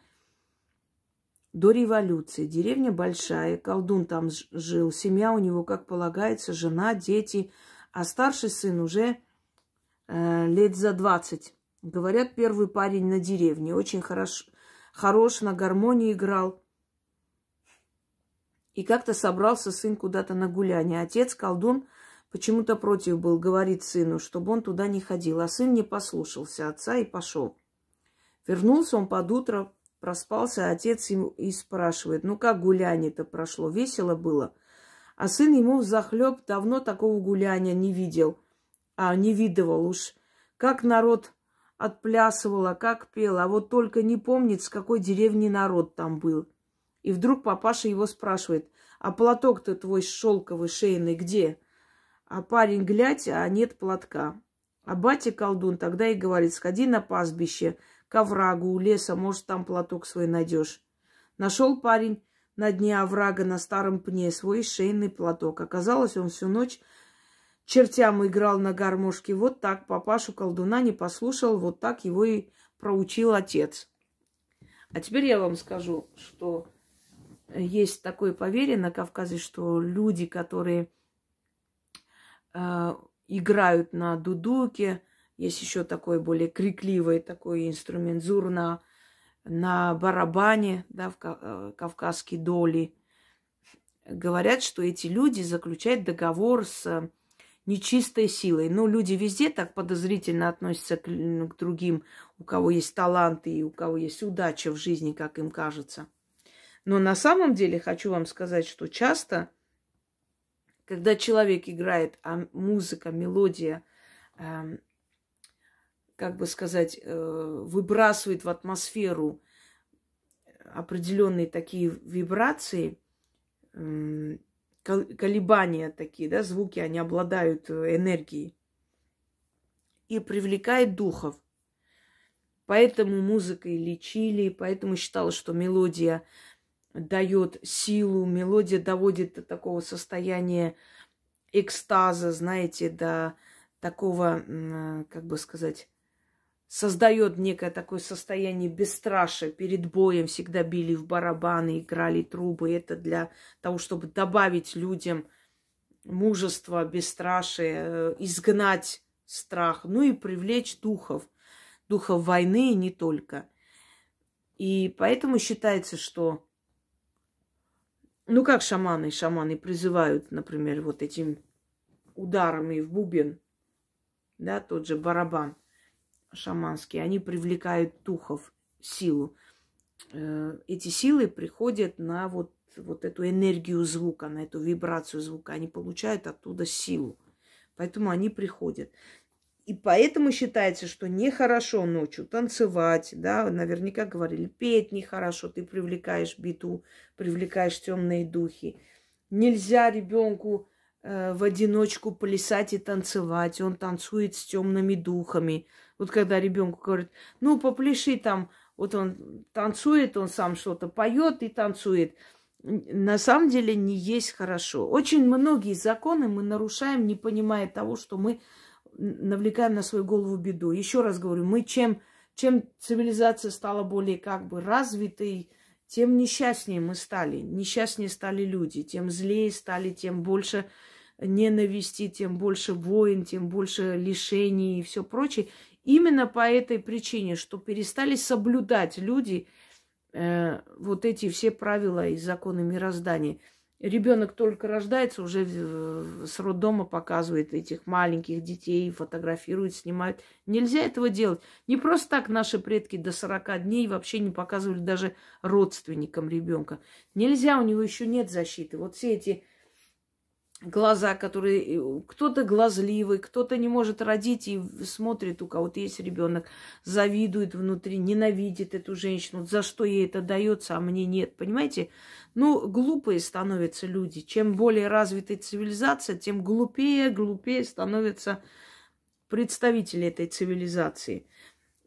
до революции. Деревня большая, колдун там жил, семья у него, как полагается, жена, дети, а старший сын уже э, лет за двадцать. Говорят, первый парень на деревне, очень хорош, хорош на гармонии играл. И как-то собрался сын куда-то на гуляние. Отец, колдун, почему-то против был, говорит сыну, чтобы он туда не ходил. А сын не послушался отца и пошел. Вернулся он под утро, Проспался а отец им и спрашивает, ну как гуляние-то прошло, весело было? А сын ему захлеб давно такого гуляния не видел, а не видывал уж. Как народ отплясывал, а как пел, а вот только не помнит, с какой деревни народ там был. И вдруг папаша его спрашивает, а платок-то твой шелковый шейный где? А парень глядь, а нет платка. А батя колдун тогда и говорит, сходи на пастбище – к оврагу у леса, может, там платок свой найдешь. Нашел парень на дне оврага на старом пне свой шейный платок. Оказалось, он всю ночь чертям играл на гармошке. Вот так папашу колдуна не послушал, вот так его и проучил отец. А теперь я вам скажу, что есть такое поверье на Кавказе, что люди, которые э, играют на дудуке, есть еще такой более крикливый такой инструмент зур на, на барабане, да, в э, кавказской доли. Говорят, что эти люди заключают договор с э, нечистой силой. Но ну, люди везде так подозрительно относятся к, к другим, у кого есть таланты и у кого есть удача в жизни, как им кажется. Но на самом деле хочу вам сказать, что часто, когда человек играет, а музыка, мелодия эм, как бы сказать, э, выбрасывает в атмосферу определенные такие вибрации, колебания такие, да, звуки, они обладают э, энергией и привлекает духов. Поэтому музыкой лечили, поэтому считалось, что мелодия дает силу, мелодия доводит до такого состояния экстаза, знаете, до такого, э, как бы сказать, создает некое такое состояние бесстрашия. Перед боем всегда били в барабаны, играли трубы. Это для того, чтобы добавить людям мужество, бесстрашие, э, изгнать страх, ну и привлечь духов, духов войны и не только. И поэтому считается, что, ну как шаманы, шаманы призывают, например, вот этим ударами в бубен, да, тот же барабан – шаманские, они привлекают духов, силу. Э, эти силы приходят на вот, вот эту энергию звука, на эту вибрацию звука. Они получают оттуда силу. Поэтому они приходят. И поэтому считается, что нехорошо ночью танцевать, да, наверняка говорили, петь нехорошо, ты привлекаешь биту привлекаешь темные духи. Нельзя ребенку э, в одиночку плясать и танцевать, он танцует с темными духами. Вот когда ребенку говорят, ну, попляши там, вот он танцует, он сам что-то поет и танцует. На самом деле не есть хорошо. Очень многие законы мы нарушаем, не понимая того, что мы навлекаем на свою голову беду. Еще раз говорю, мы чем, чем цивилизация стала более как бы развитой, тем несчастнее мы стали. Несчастнее стали люди, тем злее стали, тем больше ненависти, тем больше войн, тем больше лишений и все прочее. Именно по этой причине, что перестали соблюдать люди э, вот эти все правила и законы мироздания. Ребенок только рождается, уже с роддома показывает этих маленьких детей, фотографирует, снимает. Нельзя этого делать. Не просто так наши предки до 40 дней вообще не показывали даже родственникам ребенка. Нельзя, у него еще нет защиты. Вот все эти глаза, которые э, кто-то глазливый, кто-то не может родить и смотрит, у кого-то есть ребенок, завидует внутри, ненавидит эту женщину, за что ей это дается, а мне нет, понимаете? Ну, глупые становятся люди. Чем более развитая цивилизация, тем глупее, глупее становятся представители этой цивилизации.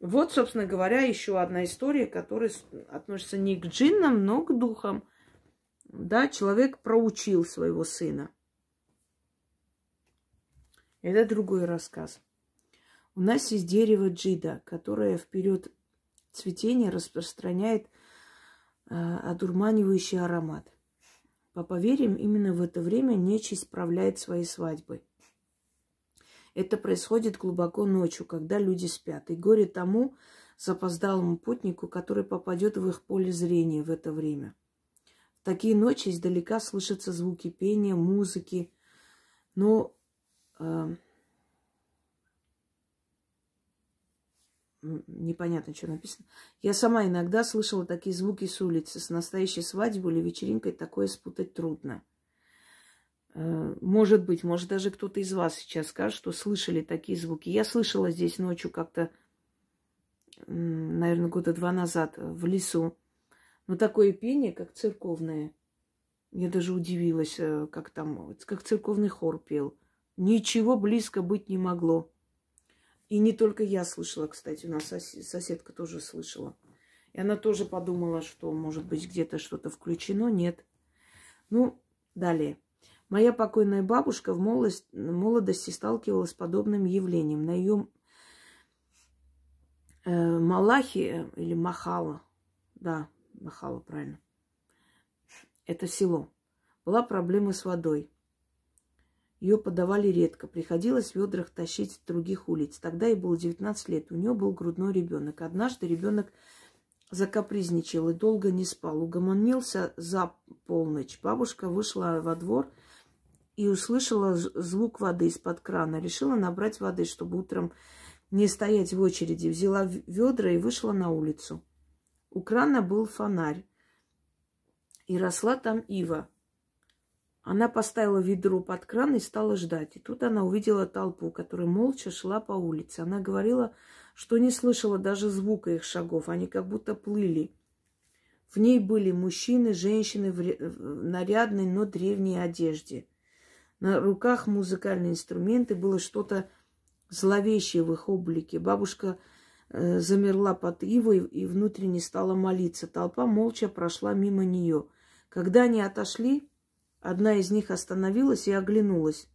Вот, собственно говоря, еще одна история, которая относится не к джиннам, но к духам. Да, человек проучил своего сына. Это другой рассказ. У нас есть дерево джида, которое в период цветения распространяет э, одурманивающий аромат. По поверьям, именно в это время нечисть справляет свои свадьбы. Это происходит глубоко ночью, когда люди спят. И горе тому запоздалому путнику, который попадет в их поле зрения в это время. В такие ночи издалека слышатся звуки пения, музыки, но Эм, непонятно, что написано. Я сама иногда слышала такие звуки с улицы. С настоящей свадьбой или вечеринкой такое спутать трудно. Э, может быть, может даже кто-то из вас сейчас скажет, что слышали такие звуки. Я слышала здесь ночью как-то, наверное, года два назад в лесу. Но такое пение, как церковное. Я даже удивилась, э, как там, как церковный хор пел. Ничего близко быть не могло. И не только я слышала, кстати, у нас соседка тоже слышала. И она тоже подумала, что, может быть, где-то что-то включено. Нет. Ну, далее. Моя покойная бабушка в молодости, сталкивалась с подобным явлением. На ее э, Малахи э, или Махала, да, Махала, правильно, это село, была проблема с водой. Ее подавали редко, приходилось в ведрах тащить с других улиц. Тогда ей было 19 лет, у нее был грудной ребенок. Однажды ребенок закапризничал и долго не спал. Угомонился за полночь. Бабушка вышла во двор и услышала звук воды из-под крана. Решила набрать воды, чтобы утром не стоять в очереди. Взяла ведра и вышла на улицу. У крана был фонарь. И росла там ива. Она поставила ведро под кран и стала ждать. И тут она увидела толпу, которая молча шла по улице. Она говорила, что не слышала даже звука их шагов. Они как будто плыли. В ней были мужчины, женщины в нарядной, но древней одежде. На руках музыкальные инструменты, было что-то зловещее в их облике. Бабушка э, замерла под ивой и внутренне стала молиться. Толпа молча прошла мимо нее. Когда они отошли, Одна из них остановилась и оглянулась.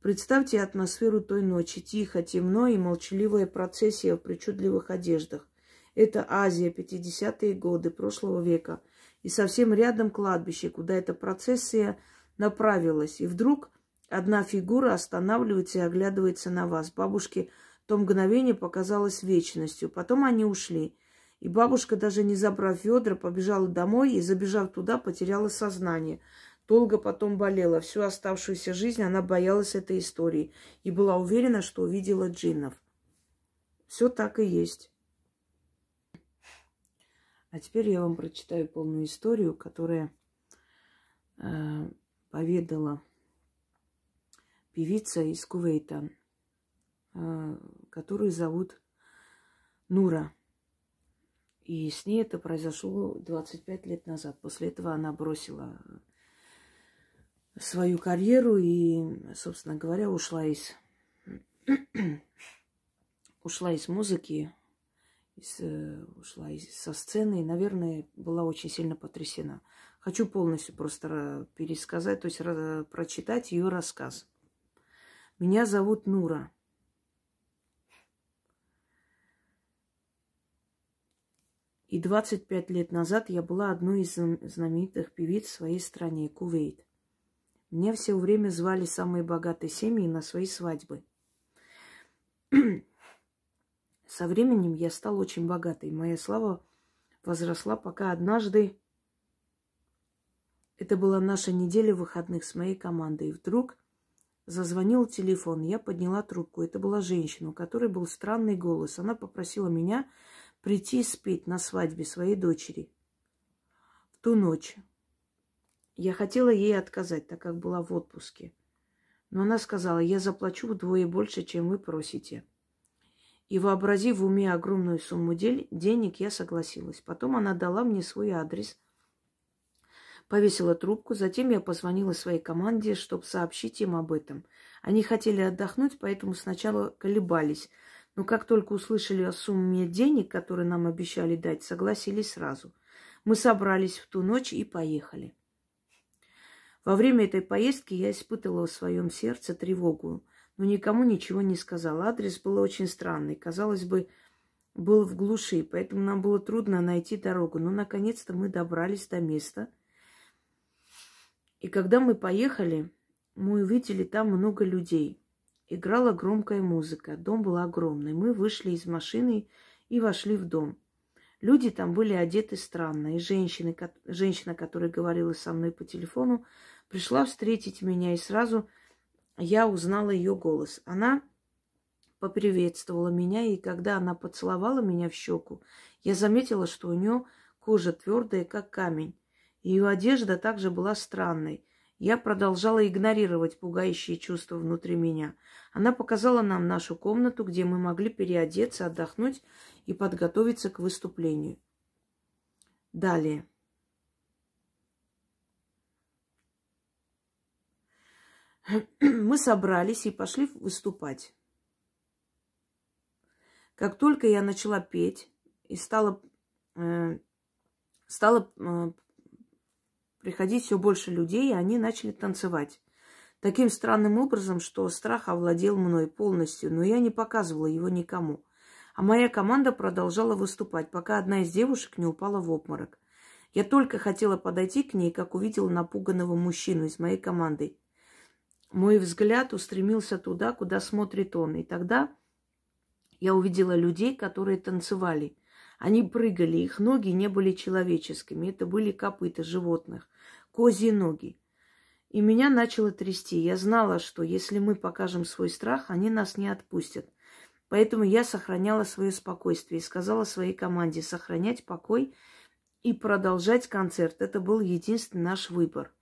Представьте атмосферу той ночи. Тихо, темно и молчаливая процессия в причудливых одеждах. Это Азия, 50-е годы прошлого века. И совсем рядом кладбище, куда эта процессия направилась. И вдруг одна фигура останавливается и оглядывается на вас. Бабушке то мгновение показалось вечностью. Потом они ушли. И бабушка, даже не забрав ведра, побежала домой и, забежав туда, потеряла сознание – Долго потом болела. Всю оставшуюся жизнь она боялась этой истории и была уверена, что увидела джиннов. Все так и есть. А теперь я вам прочитаю полную историю, которая э, поведала певица из Кувейта, э, которую зовут Нура. И с ней это произошло 25 лет назад. После этого она бросила свою карьеру и, собственно говоря, ушла из ушла из музыки, из, э, ушла из, со сцены и, наверное, была очень сильно потрясена. Хочу полностью просто пересказать, то есть прочитать ее рассказ. Меня зовут Нура. И 25 лет назад я была одной из знаменитых певиц в своей стране, Кувейт. Меня все время звали самые богатые семьи на свои свадьбы. Со временем я стал очень богатой. Моя слава возросла, пока однажды... Это была наша неделя выходных с моей командой. И вдруг зазвонил телефон. Я подняла трубку. Это была женщина, у которой был странный голос. Она попросила меня прийти спеть на свадьбе своей дочери. В ту ночь я хотела ей отказать, так как была в отпуске. Но она сказала, я заплачу вдвое больше, чем вы просите. И вообразив в уме огромную сумму денег, я согласилась. Потом она дала мне свой адрес, повесила трубку. Затем я позвонила своей команде, чтобы сообщить им об этом. Они хотели отдохнуть, поэтому сначала колебались. Но как только услышали о сумме денег, которые нам обещали дать, согласились сразу. Мы собрались в ту ночь и поехали. Во время этой поездки я испытывала в своем сердце тревогу, но никому ничего не сказала. Адрес был очень странный, казалось бы, был в глуши, поэтому нам было трудно найти дорогу. Но наконец-то мы добрались до места. И когда мы поехали, мы увидели там много людей. Играла громкая музыка, дом был огромный. Мы вышли из машины и вошли в дом. Люди там были одеты странно, и женщины, женщина, которая говорила со мной по телефону, пришла встретить меня, и сразу я узнала ее голос. Она поприветствовала меня, и когда она поцеловала меня в щеку, я заметила, что у нее кожа твердая, как камень. Ее одежда также была странной. Я продолжала игнорировать пугающие чувства внутри меня. Она показала нам нашу комнату, где мы могли переодеться, отдохнуть и подготовиться к выступлению. Далее. мы собрались и пошли выступать. Как только я начала петь и стала, э, стала э, приходить все больше людей, и они начали танцевать. Таким странным образом, что страх овладел мной полностью, но я не показывала его никому. А моя команда продолжала выступать, пока одна из девушек не упала в обморок. Я только хотела подойти к ней, как увидела напуганного мужчину из моей команды. Мой взгляд устремился туда, куда смотрит он. И тогда я увидела людей, которые танцевали. Они прыгали, их ноги не были человеческими. Это были копыта животных, козьи ноги. И меня начало трясти. Я знала, что если мы покажем свой страх, они нас не отпустят. Поэтому я сохраняла свое спокойствие и сказала своей команде сохранять покой и продолжать концерт. Это был единственный наш выбор.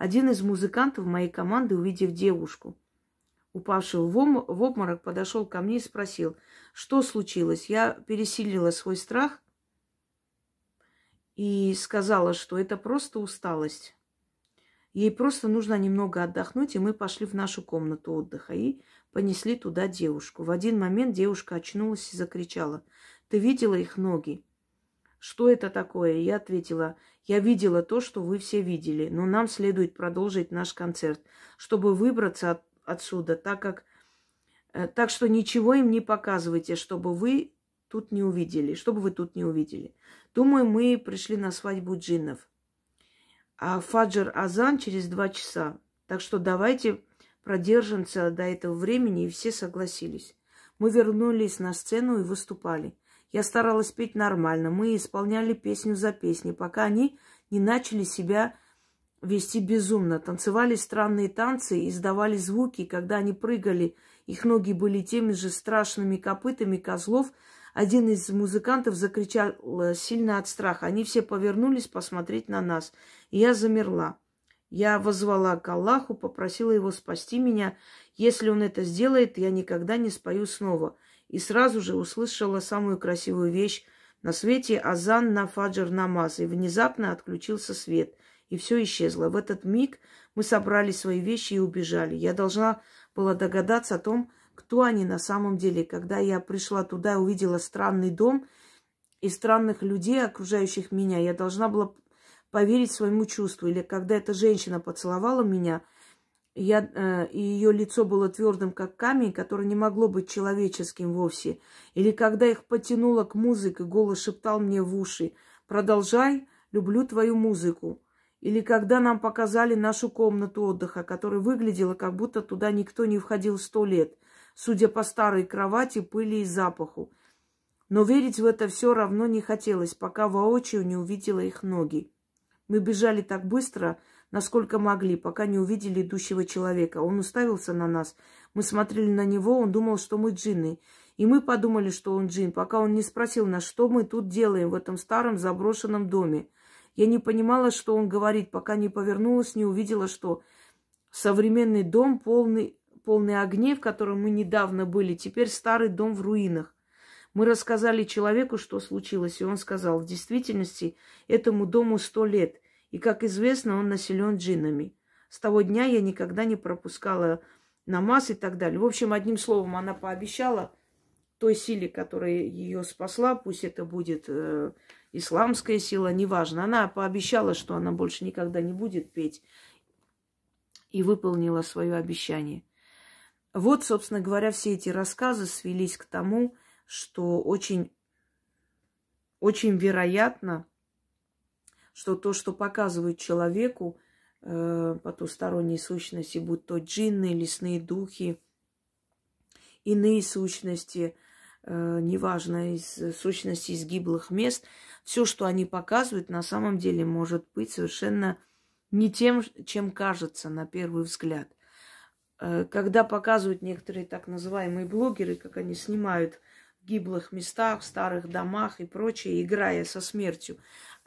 Один из музыкантов моей команды, увидев девушку, упавшую в обморок, подошел ко мне и спросил, что случилось. Я пересилила свой страх и сказала, что это просто усталость. Ей просто нужно немного отдохнуть, и мы пошли в нашу комнату отдыха и понесли туда девушку. В один момент девушка очнулась и закричала. «Ты видела их ноги?» Что это такое? Я ответила, я видела то, что вы все видели, но нам следует продолжить наш концерт, чтобы выбраться от, отсюда, так как... Э, так что ничего им не показывайте, чтобы вы тут не увидели, чтобы вы тут не увидели. Думаю, мы пришли на свадьбу джиннов. А Фаджр Азан через два часа. Так что давайте продержимся до этого времени, и все согласились. Мы вернулись на сцену и выступали. Я старалась петь нормально. Мы исполняли песню за песней, пока они не начали себя вести безумно. Танцевали странные танцы, издавали звуки, когда они прыгали. Их ноги были теми же страшными копытами козлов. Один из музыкантов закричал э, сильно от страха. Они все повернулись посмотреть на нас. И я замерла. Я возвала к Аллаху, попросила его спасти меня. Если он это сделает, я никогда не спою снова и сразу же услышала самую красивую вещь на свете азан на фаджр намаз, и внезапно отключился свет, и все исчезло. В этот миг мы собрали свои вещи и убежали. Я должна была догадаться о том, кто они на самом деле. Когда я пришла туда, и увидела странный дом и странных людей, окружающих меня, я должна была поверить своему чувству. Или когда эта женщина поцеловала меня – и, я, э, и ее лицо было твердым, как камень, которое не могло быть человеческим вовсе. Или когда их потянуло к музыке, голос шептал мне в уши «Продолжай, люблю твою музыку». Или когда нам показали нашу комнату отдыха, которая выглядела, как будто туда никто не входил сто лет, судя по старой кровати, пыли и запаху. Но верить в это все равно не хотелось, пока воочию не увидела их ноги. Мы бежали так быстро, насколько могли, пока не увидели идущего человека. Он уставился на нас. Мы смотрели на него, он думал, что мы джинны. И мы подумали, что он джин, пока он не спросил нас, что мы тут делаем в этом старом заброшенном доме. Я не понимала, что он говорит, пока не повернулась, не увидела, что современный дом полный, полный огней, в котором мы недавно были, теперь старый дом в руинах. Мы рассказали человеку, что случилось, и он сказал, в действительности этому дому сто лет. И, как известно, он населен джинами. С того дня я никогда не пропускала намаз и так далее. В общем, одним словом, она пообещала той силе, которая ее спасла, пусть это будет э, исламская сила, неважно. Она пообещала, что она больше никогда не будет петь и выполнила свое обещание. Вот, собственно говоря, все эти рассказы свелись к тому, что очень, очень вероятно, что то, что показывают человеку э, потусторонние сущности, будь то джинны, лесные духи, иные сущности, э, неважно, из сущности из гиблых мест, все, что они показывают, на самом деле может быть совершенно не тем, чем кажется на первый взгляд. Э, когда показывают некоторые так называемые блогеры, как они снимают в гиблых местах, в старых домах и прочее, играя со смертью.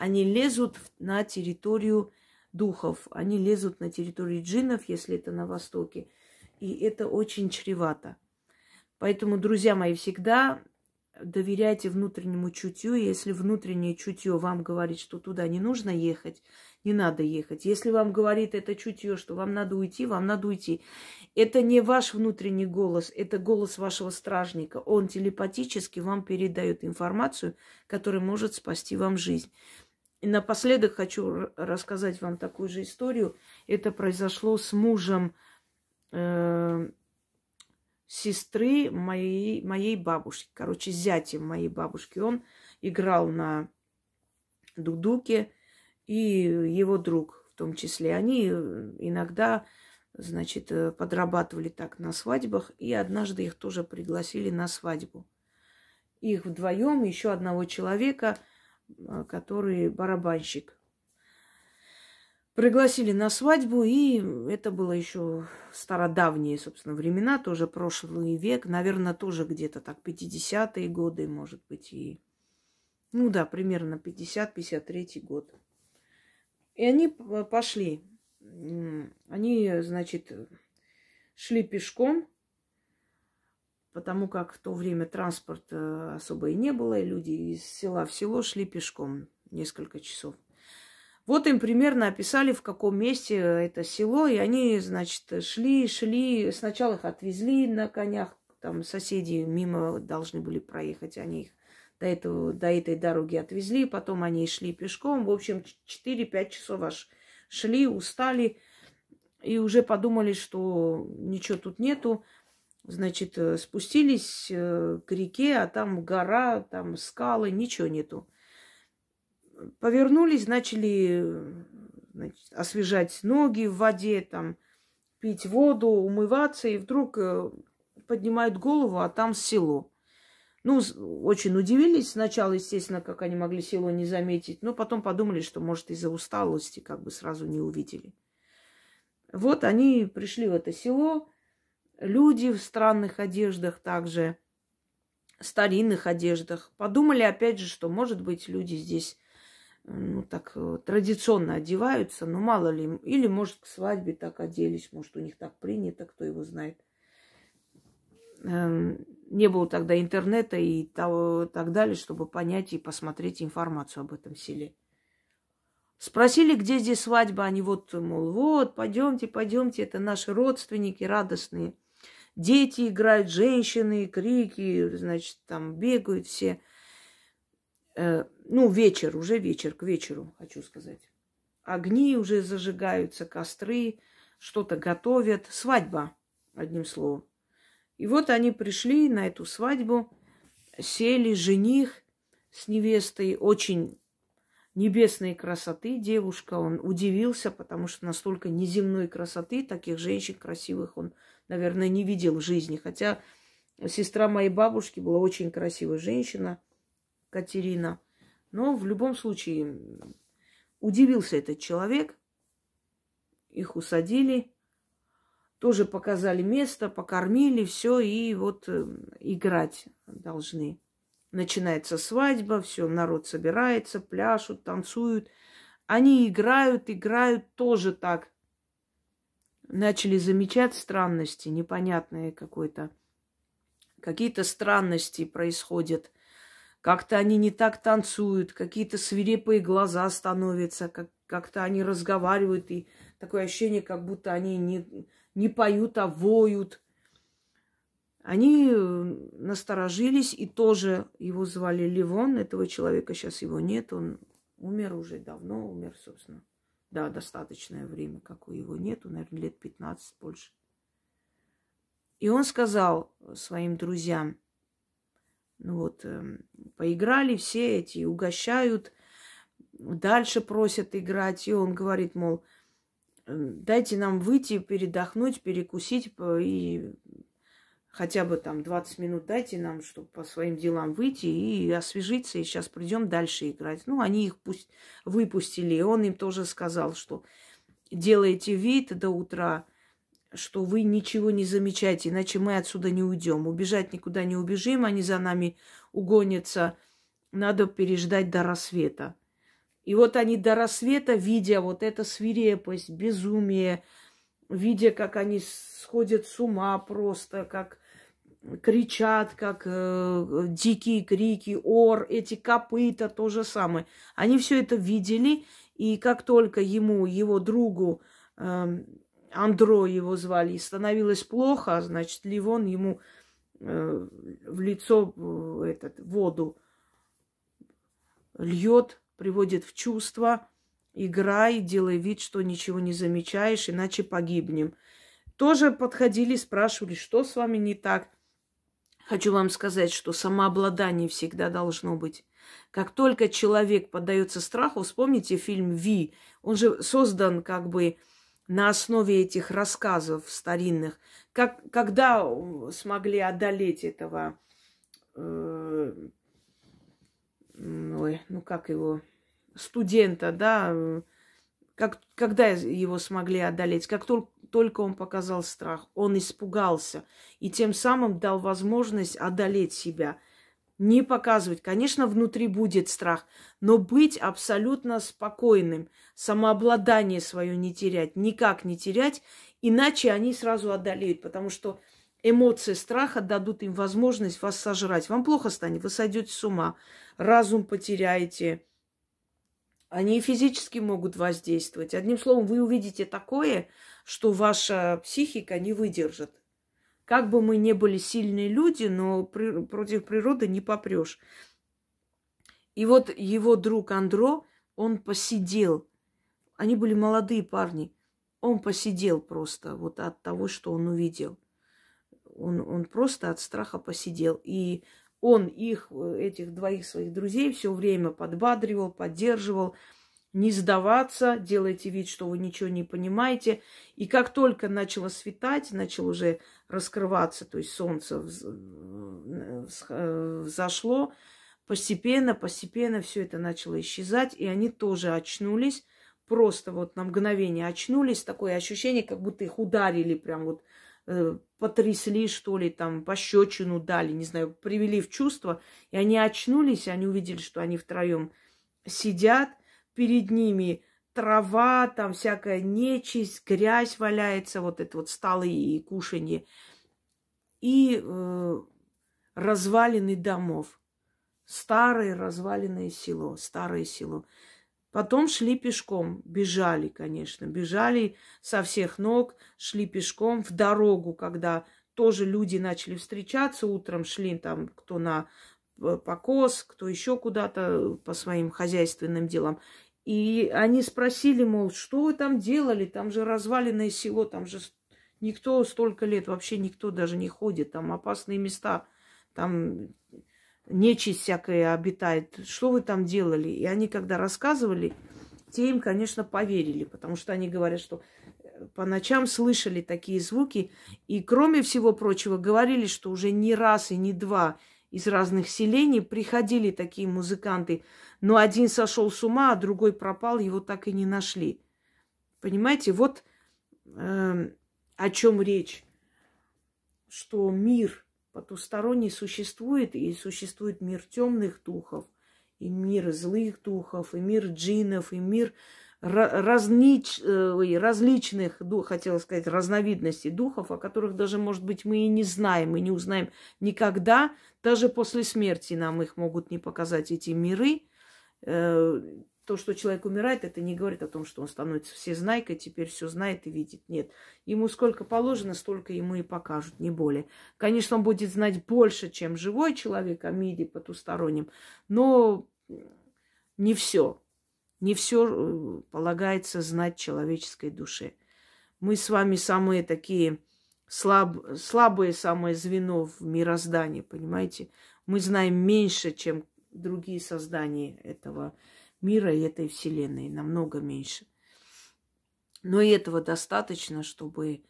Они лезут на территорию духов, они лезут на территорию джинов, если это на Востоке. И это очень чревато. Поэтому, друзья мои, всегда доверяйте внутреннему чутью. Если внутреннее чутье вам говорит, что туда не нужно ехать, не надо ехать. Если вам говорит это чутье, что вам надо уйти, вам надо уйти. Это не ваш внутренний голос, это голос вашего стражника. Он телепатически вам передает информацию, которая может спасти вам жизнь. И напоследок хочу рассказать вам такую же историю. Это произошло с мужем э, сестры моей, моей бабушки, короче, зятем моей бабушки. Он играл на дудуке и его друг в том числе. Они э, иногда, значит, э, подрабатывали так на свадьбах, и однажды их тоже пригласили на свадьбу. Их вдвоем, еще одного человека – а, который барабанщик. Пригласили на свадьбу, и это было еще стародавние, собственно, времена, тоже прошлый век, наверное, тоже где-то так 50-е годы, может быть, и, ну да, примерно 50-53 год. И они пошли, они, значит, шли пешком, потому как в то время транспорта особо и не было, и люди из села в село шли пешком несколько часов. Вот им примерно описали, в каком месте это село, и они, значит, шли, шли, сначала их отвезли на конях, там соседи мимо должны были проехать, они их до, этого, до этой дороги отвезли, потом они шли пешком, в общем, 4-5 часов аж шли, устали, и уже подумали, что ничего тут нету, Значит, э, спустились э, к реке, а там гора, там скалы, ничего нету. Повернулись, начали значит, освежать ноги в воде, там, пить воду, умываться, и вдруг э, поднимают голову, а там село. Ну, очень удивились сначала, естественно, как они могли село не заметить, но потом подумали, что, может, из-за усталости как бы сразу не увидели. Вот они пришли в это село, люди в странных одеждах также, старинных одеждах. Подумали опять же, что, может быть, люди здесь ну, так э, традиционно одеваются, но мало ли, или, может, к свадьбе так оделись, может, у них так принято, кто его знает. Эм, не было тогда интернета и того, так далее, чтобы понять и посмотреть информацию об этом селе. Спросили, где здесь свадьба, они вот, мол, вот, пойдемте, пойдемте, это наши родственники радостные. Дети играют, женщины, крики, значит, там бегают все. Э, ну, вечер, уже вечер, к вечеру, хочу сказать. Огни уже зажигаются, костры, что-то готовят. Свадьба, одним словом. И вот они пришли на эту свадьбу, сели жених с невестой, очень небесной красоты девушка. Он удивился, потому что настолько неземной красоты таких женщин красивых он наверное, не видел жизни. Хотя сестра моей бабушки была очень красивая женщина, Катерина. Но в любом случае удивился этот человек. Их усадили, тоже показали место, покормили, все, и вот э, играть должны. Начинается свадьба, все, народ собирается, пляшут, танцуют. Они играют, играют тоже так начали замечать странности, непонятные какой-то. Какие-то странности происходят. Как-то они не так танцуют, какие-то свирепые глаза становятся, как- как-то они разговаривают, и такое ощущение, как будто они не, не поют, а воют. Они э, насторожились, и тоже его звали Ливон, этого человека сейчас его нет, он умер уже давно, умер, собственно. Да, достаточное время, как у его нету, наверное, лет 15 больше. И он сказал э, своим друзьям, ну вот, эм, поиграли все эти, угощают, дальше просят играть. И он говорит, мол, «Эм, дайте нам выйти, передохнуть, перекусить и хотя бы там 20 минут дайте нам, чтобы по своим делам выйти и освежиться, и сейчас придем дальше играть. Ну, они их пусть выпустили, и он им тоже сказал, что делаете вид до утра, что вы ничего не замечаете, иначе мы отсюда не уйдем. Убежать никуда не убежим, они за нами угонятся. Надо переждать до рассвета. И вот они до рассвета, видя вот это свирепость, безумие, видя, как они сходят с ума просто, как кричат, как э, дикие крики, ор, эти копыта, то же самое. Они все это видели, и как только ему, его другу, э, Андро его звали, становилось плохо, а значит, Ливон ему э, в лицо э, этот, воду льет, приводит в чувство, играй, делай вид, что ничего не замечаешь, иначе погибнем. Тоже подходили, спрашивали, что с вами не так – Хочу вам сказать, что самообладание всегда должно быть. Как только человек поддается страху, вспомните фильм «Ви». Он же создан как бы на основе этих рассказов старинных. Как, когда э, смогли одолеть этого... Э, ой, ну как его... Студента, да? Э, как, когда его смогли одолеть? Как только только он показал страх, он испугался и тем самым дал возможность одолеть себя. Не показывать. Конечно, внутри будет страх, но быть абсолютно спокойным, самообладание свое не терять, никак не терять, иначе они сразу одолеют, потому что эмоции страха дадут им возможность вас сожрать. Вам плохо станет, вы сойдете с ума, разум потеряете, они физически могут воздействовать. Одним словом, вы увидите такое, что ваша психика не выдержит. Как бы мы ни были сильные люди, но при, против природы не попрешь. И вот его друг Андро, он посидел. Они были молодые парни. Он посидел просто вот от того, что он увидел. Он, он просто от страха посидел. И он их, этих двоих своих друзей, все время подбадривал, поддерживал не сдаваться, делайте вид, что вы ничего не понимаете. И как только начало светать, начал уже раскрываться, то есть солнце э, э, взошло, постепенно, постепенно все это начало исчезать, и они тоже очнулись, просто вот на мгновение очнулись, такое ощущение, как будто их ударили прям вот э, потрясли, что ли, там, пощечину дали, не знаю, привели в чувство, и они очнулись, и они увидели, что они втроем сидят – перед ними трава, там всякая нечисть, грязь валяется, вот это вот столы и кушанье. И э, развалины домов. Старое разваленное село, старое село. Потом шли пешком, бежали, конечно, бежали со всех ног, шли пешком в дорогу, когда тоже люди начали встречаться утром, шли там кто на покос, кто еще куда-то э, по своим хозяйственным делам. И они спросили, мол, что вы там делали, там же разваленное село, там же никто столько лет, вообще никто даже не ходит, там опасные места, там нечисть всякая обитает, что вы там делали? И они, когда рассказывали, те им, конечно, поверили, потому что они говорят, что э, по ночам слышали такие звуки, и, кроме всего прочего, говорили, что уже не раз и не два – из разных селений приходили такие музыканты, но один сошел с ума, а другой пропал, его так и не нашли. Понимаете, вот э, о чем речь, что мир потусторонний существует, и существует мир темных духов, и мир злых духов, и мир джинов, и мир разнич, э, различных, хотела сказать, разновидностей духов, о которых даже, может быть, мы и не знаем, и не узнаем никогда. Даже после смерти нам их могут не показать эти миры. Э, то, что человек умирает, это не говорит о том, что он становится всезнайкой, теперь все знает и видит. Нет. Ему сколько положено, столько ему и покажут, не более. Конечно, он будет знать больше, чем живой человек о а мире потустороннем, но не все. Не все э, полагается знать человеческой душе. Мы с вами самые такие слаб, слабые самое звено в мироздании, понимаете? Мы знаем меньше, чем другие создания этого мира и этой вселенной, намного меньше. Но и этого достаточно, чтобы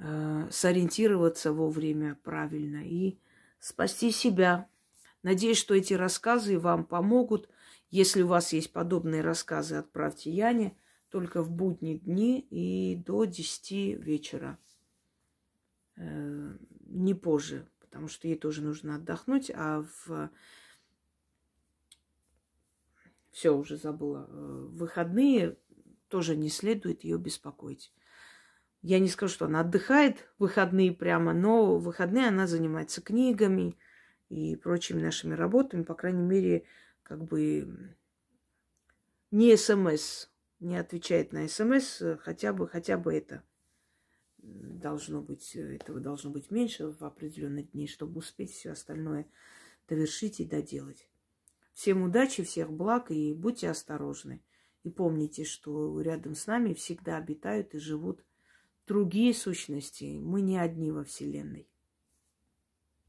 э, сориентироваться вовремя правильно и спасти себя. Надеюсь, что эти рассказы вам помогут – если у вас есть подобные рассказы, отправьте Яне только в будние дни и до 10 вечера. Э, не позже, потому что ей тоже нужно отдохнуть, а в все уже забыла. В э, выходные тоже не следует ее беспокоить. Я не скажу, что она отдыхает в выходные прямо, но в выходные она занимается книгами и прочими нашими работами. По крайней мере, как бы не СМС, не отвечает на СМС, э, хотя бы, хотя бы это должно быть, э, этого должно быть меньше в определенные дни, чтобы успеть все остальное довершить и доделать. Всем удачи, всех благ и будьте осторожны. И помните, что рядом с нами всегда обитают и живут другие сущности. Мы не одни во Вселенной.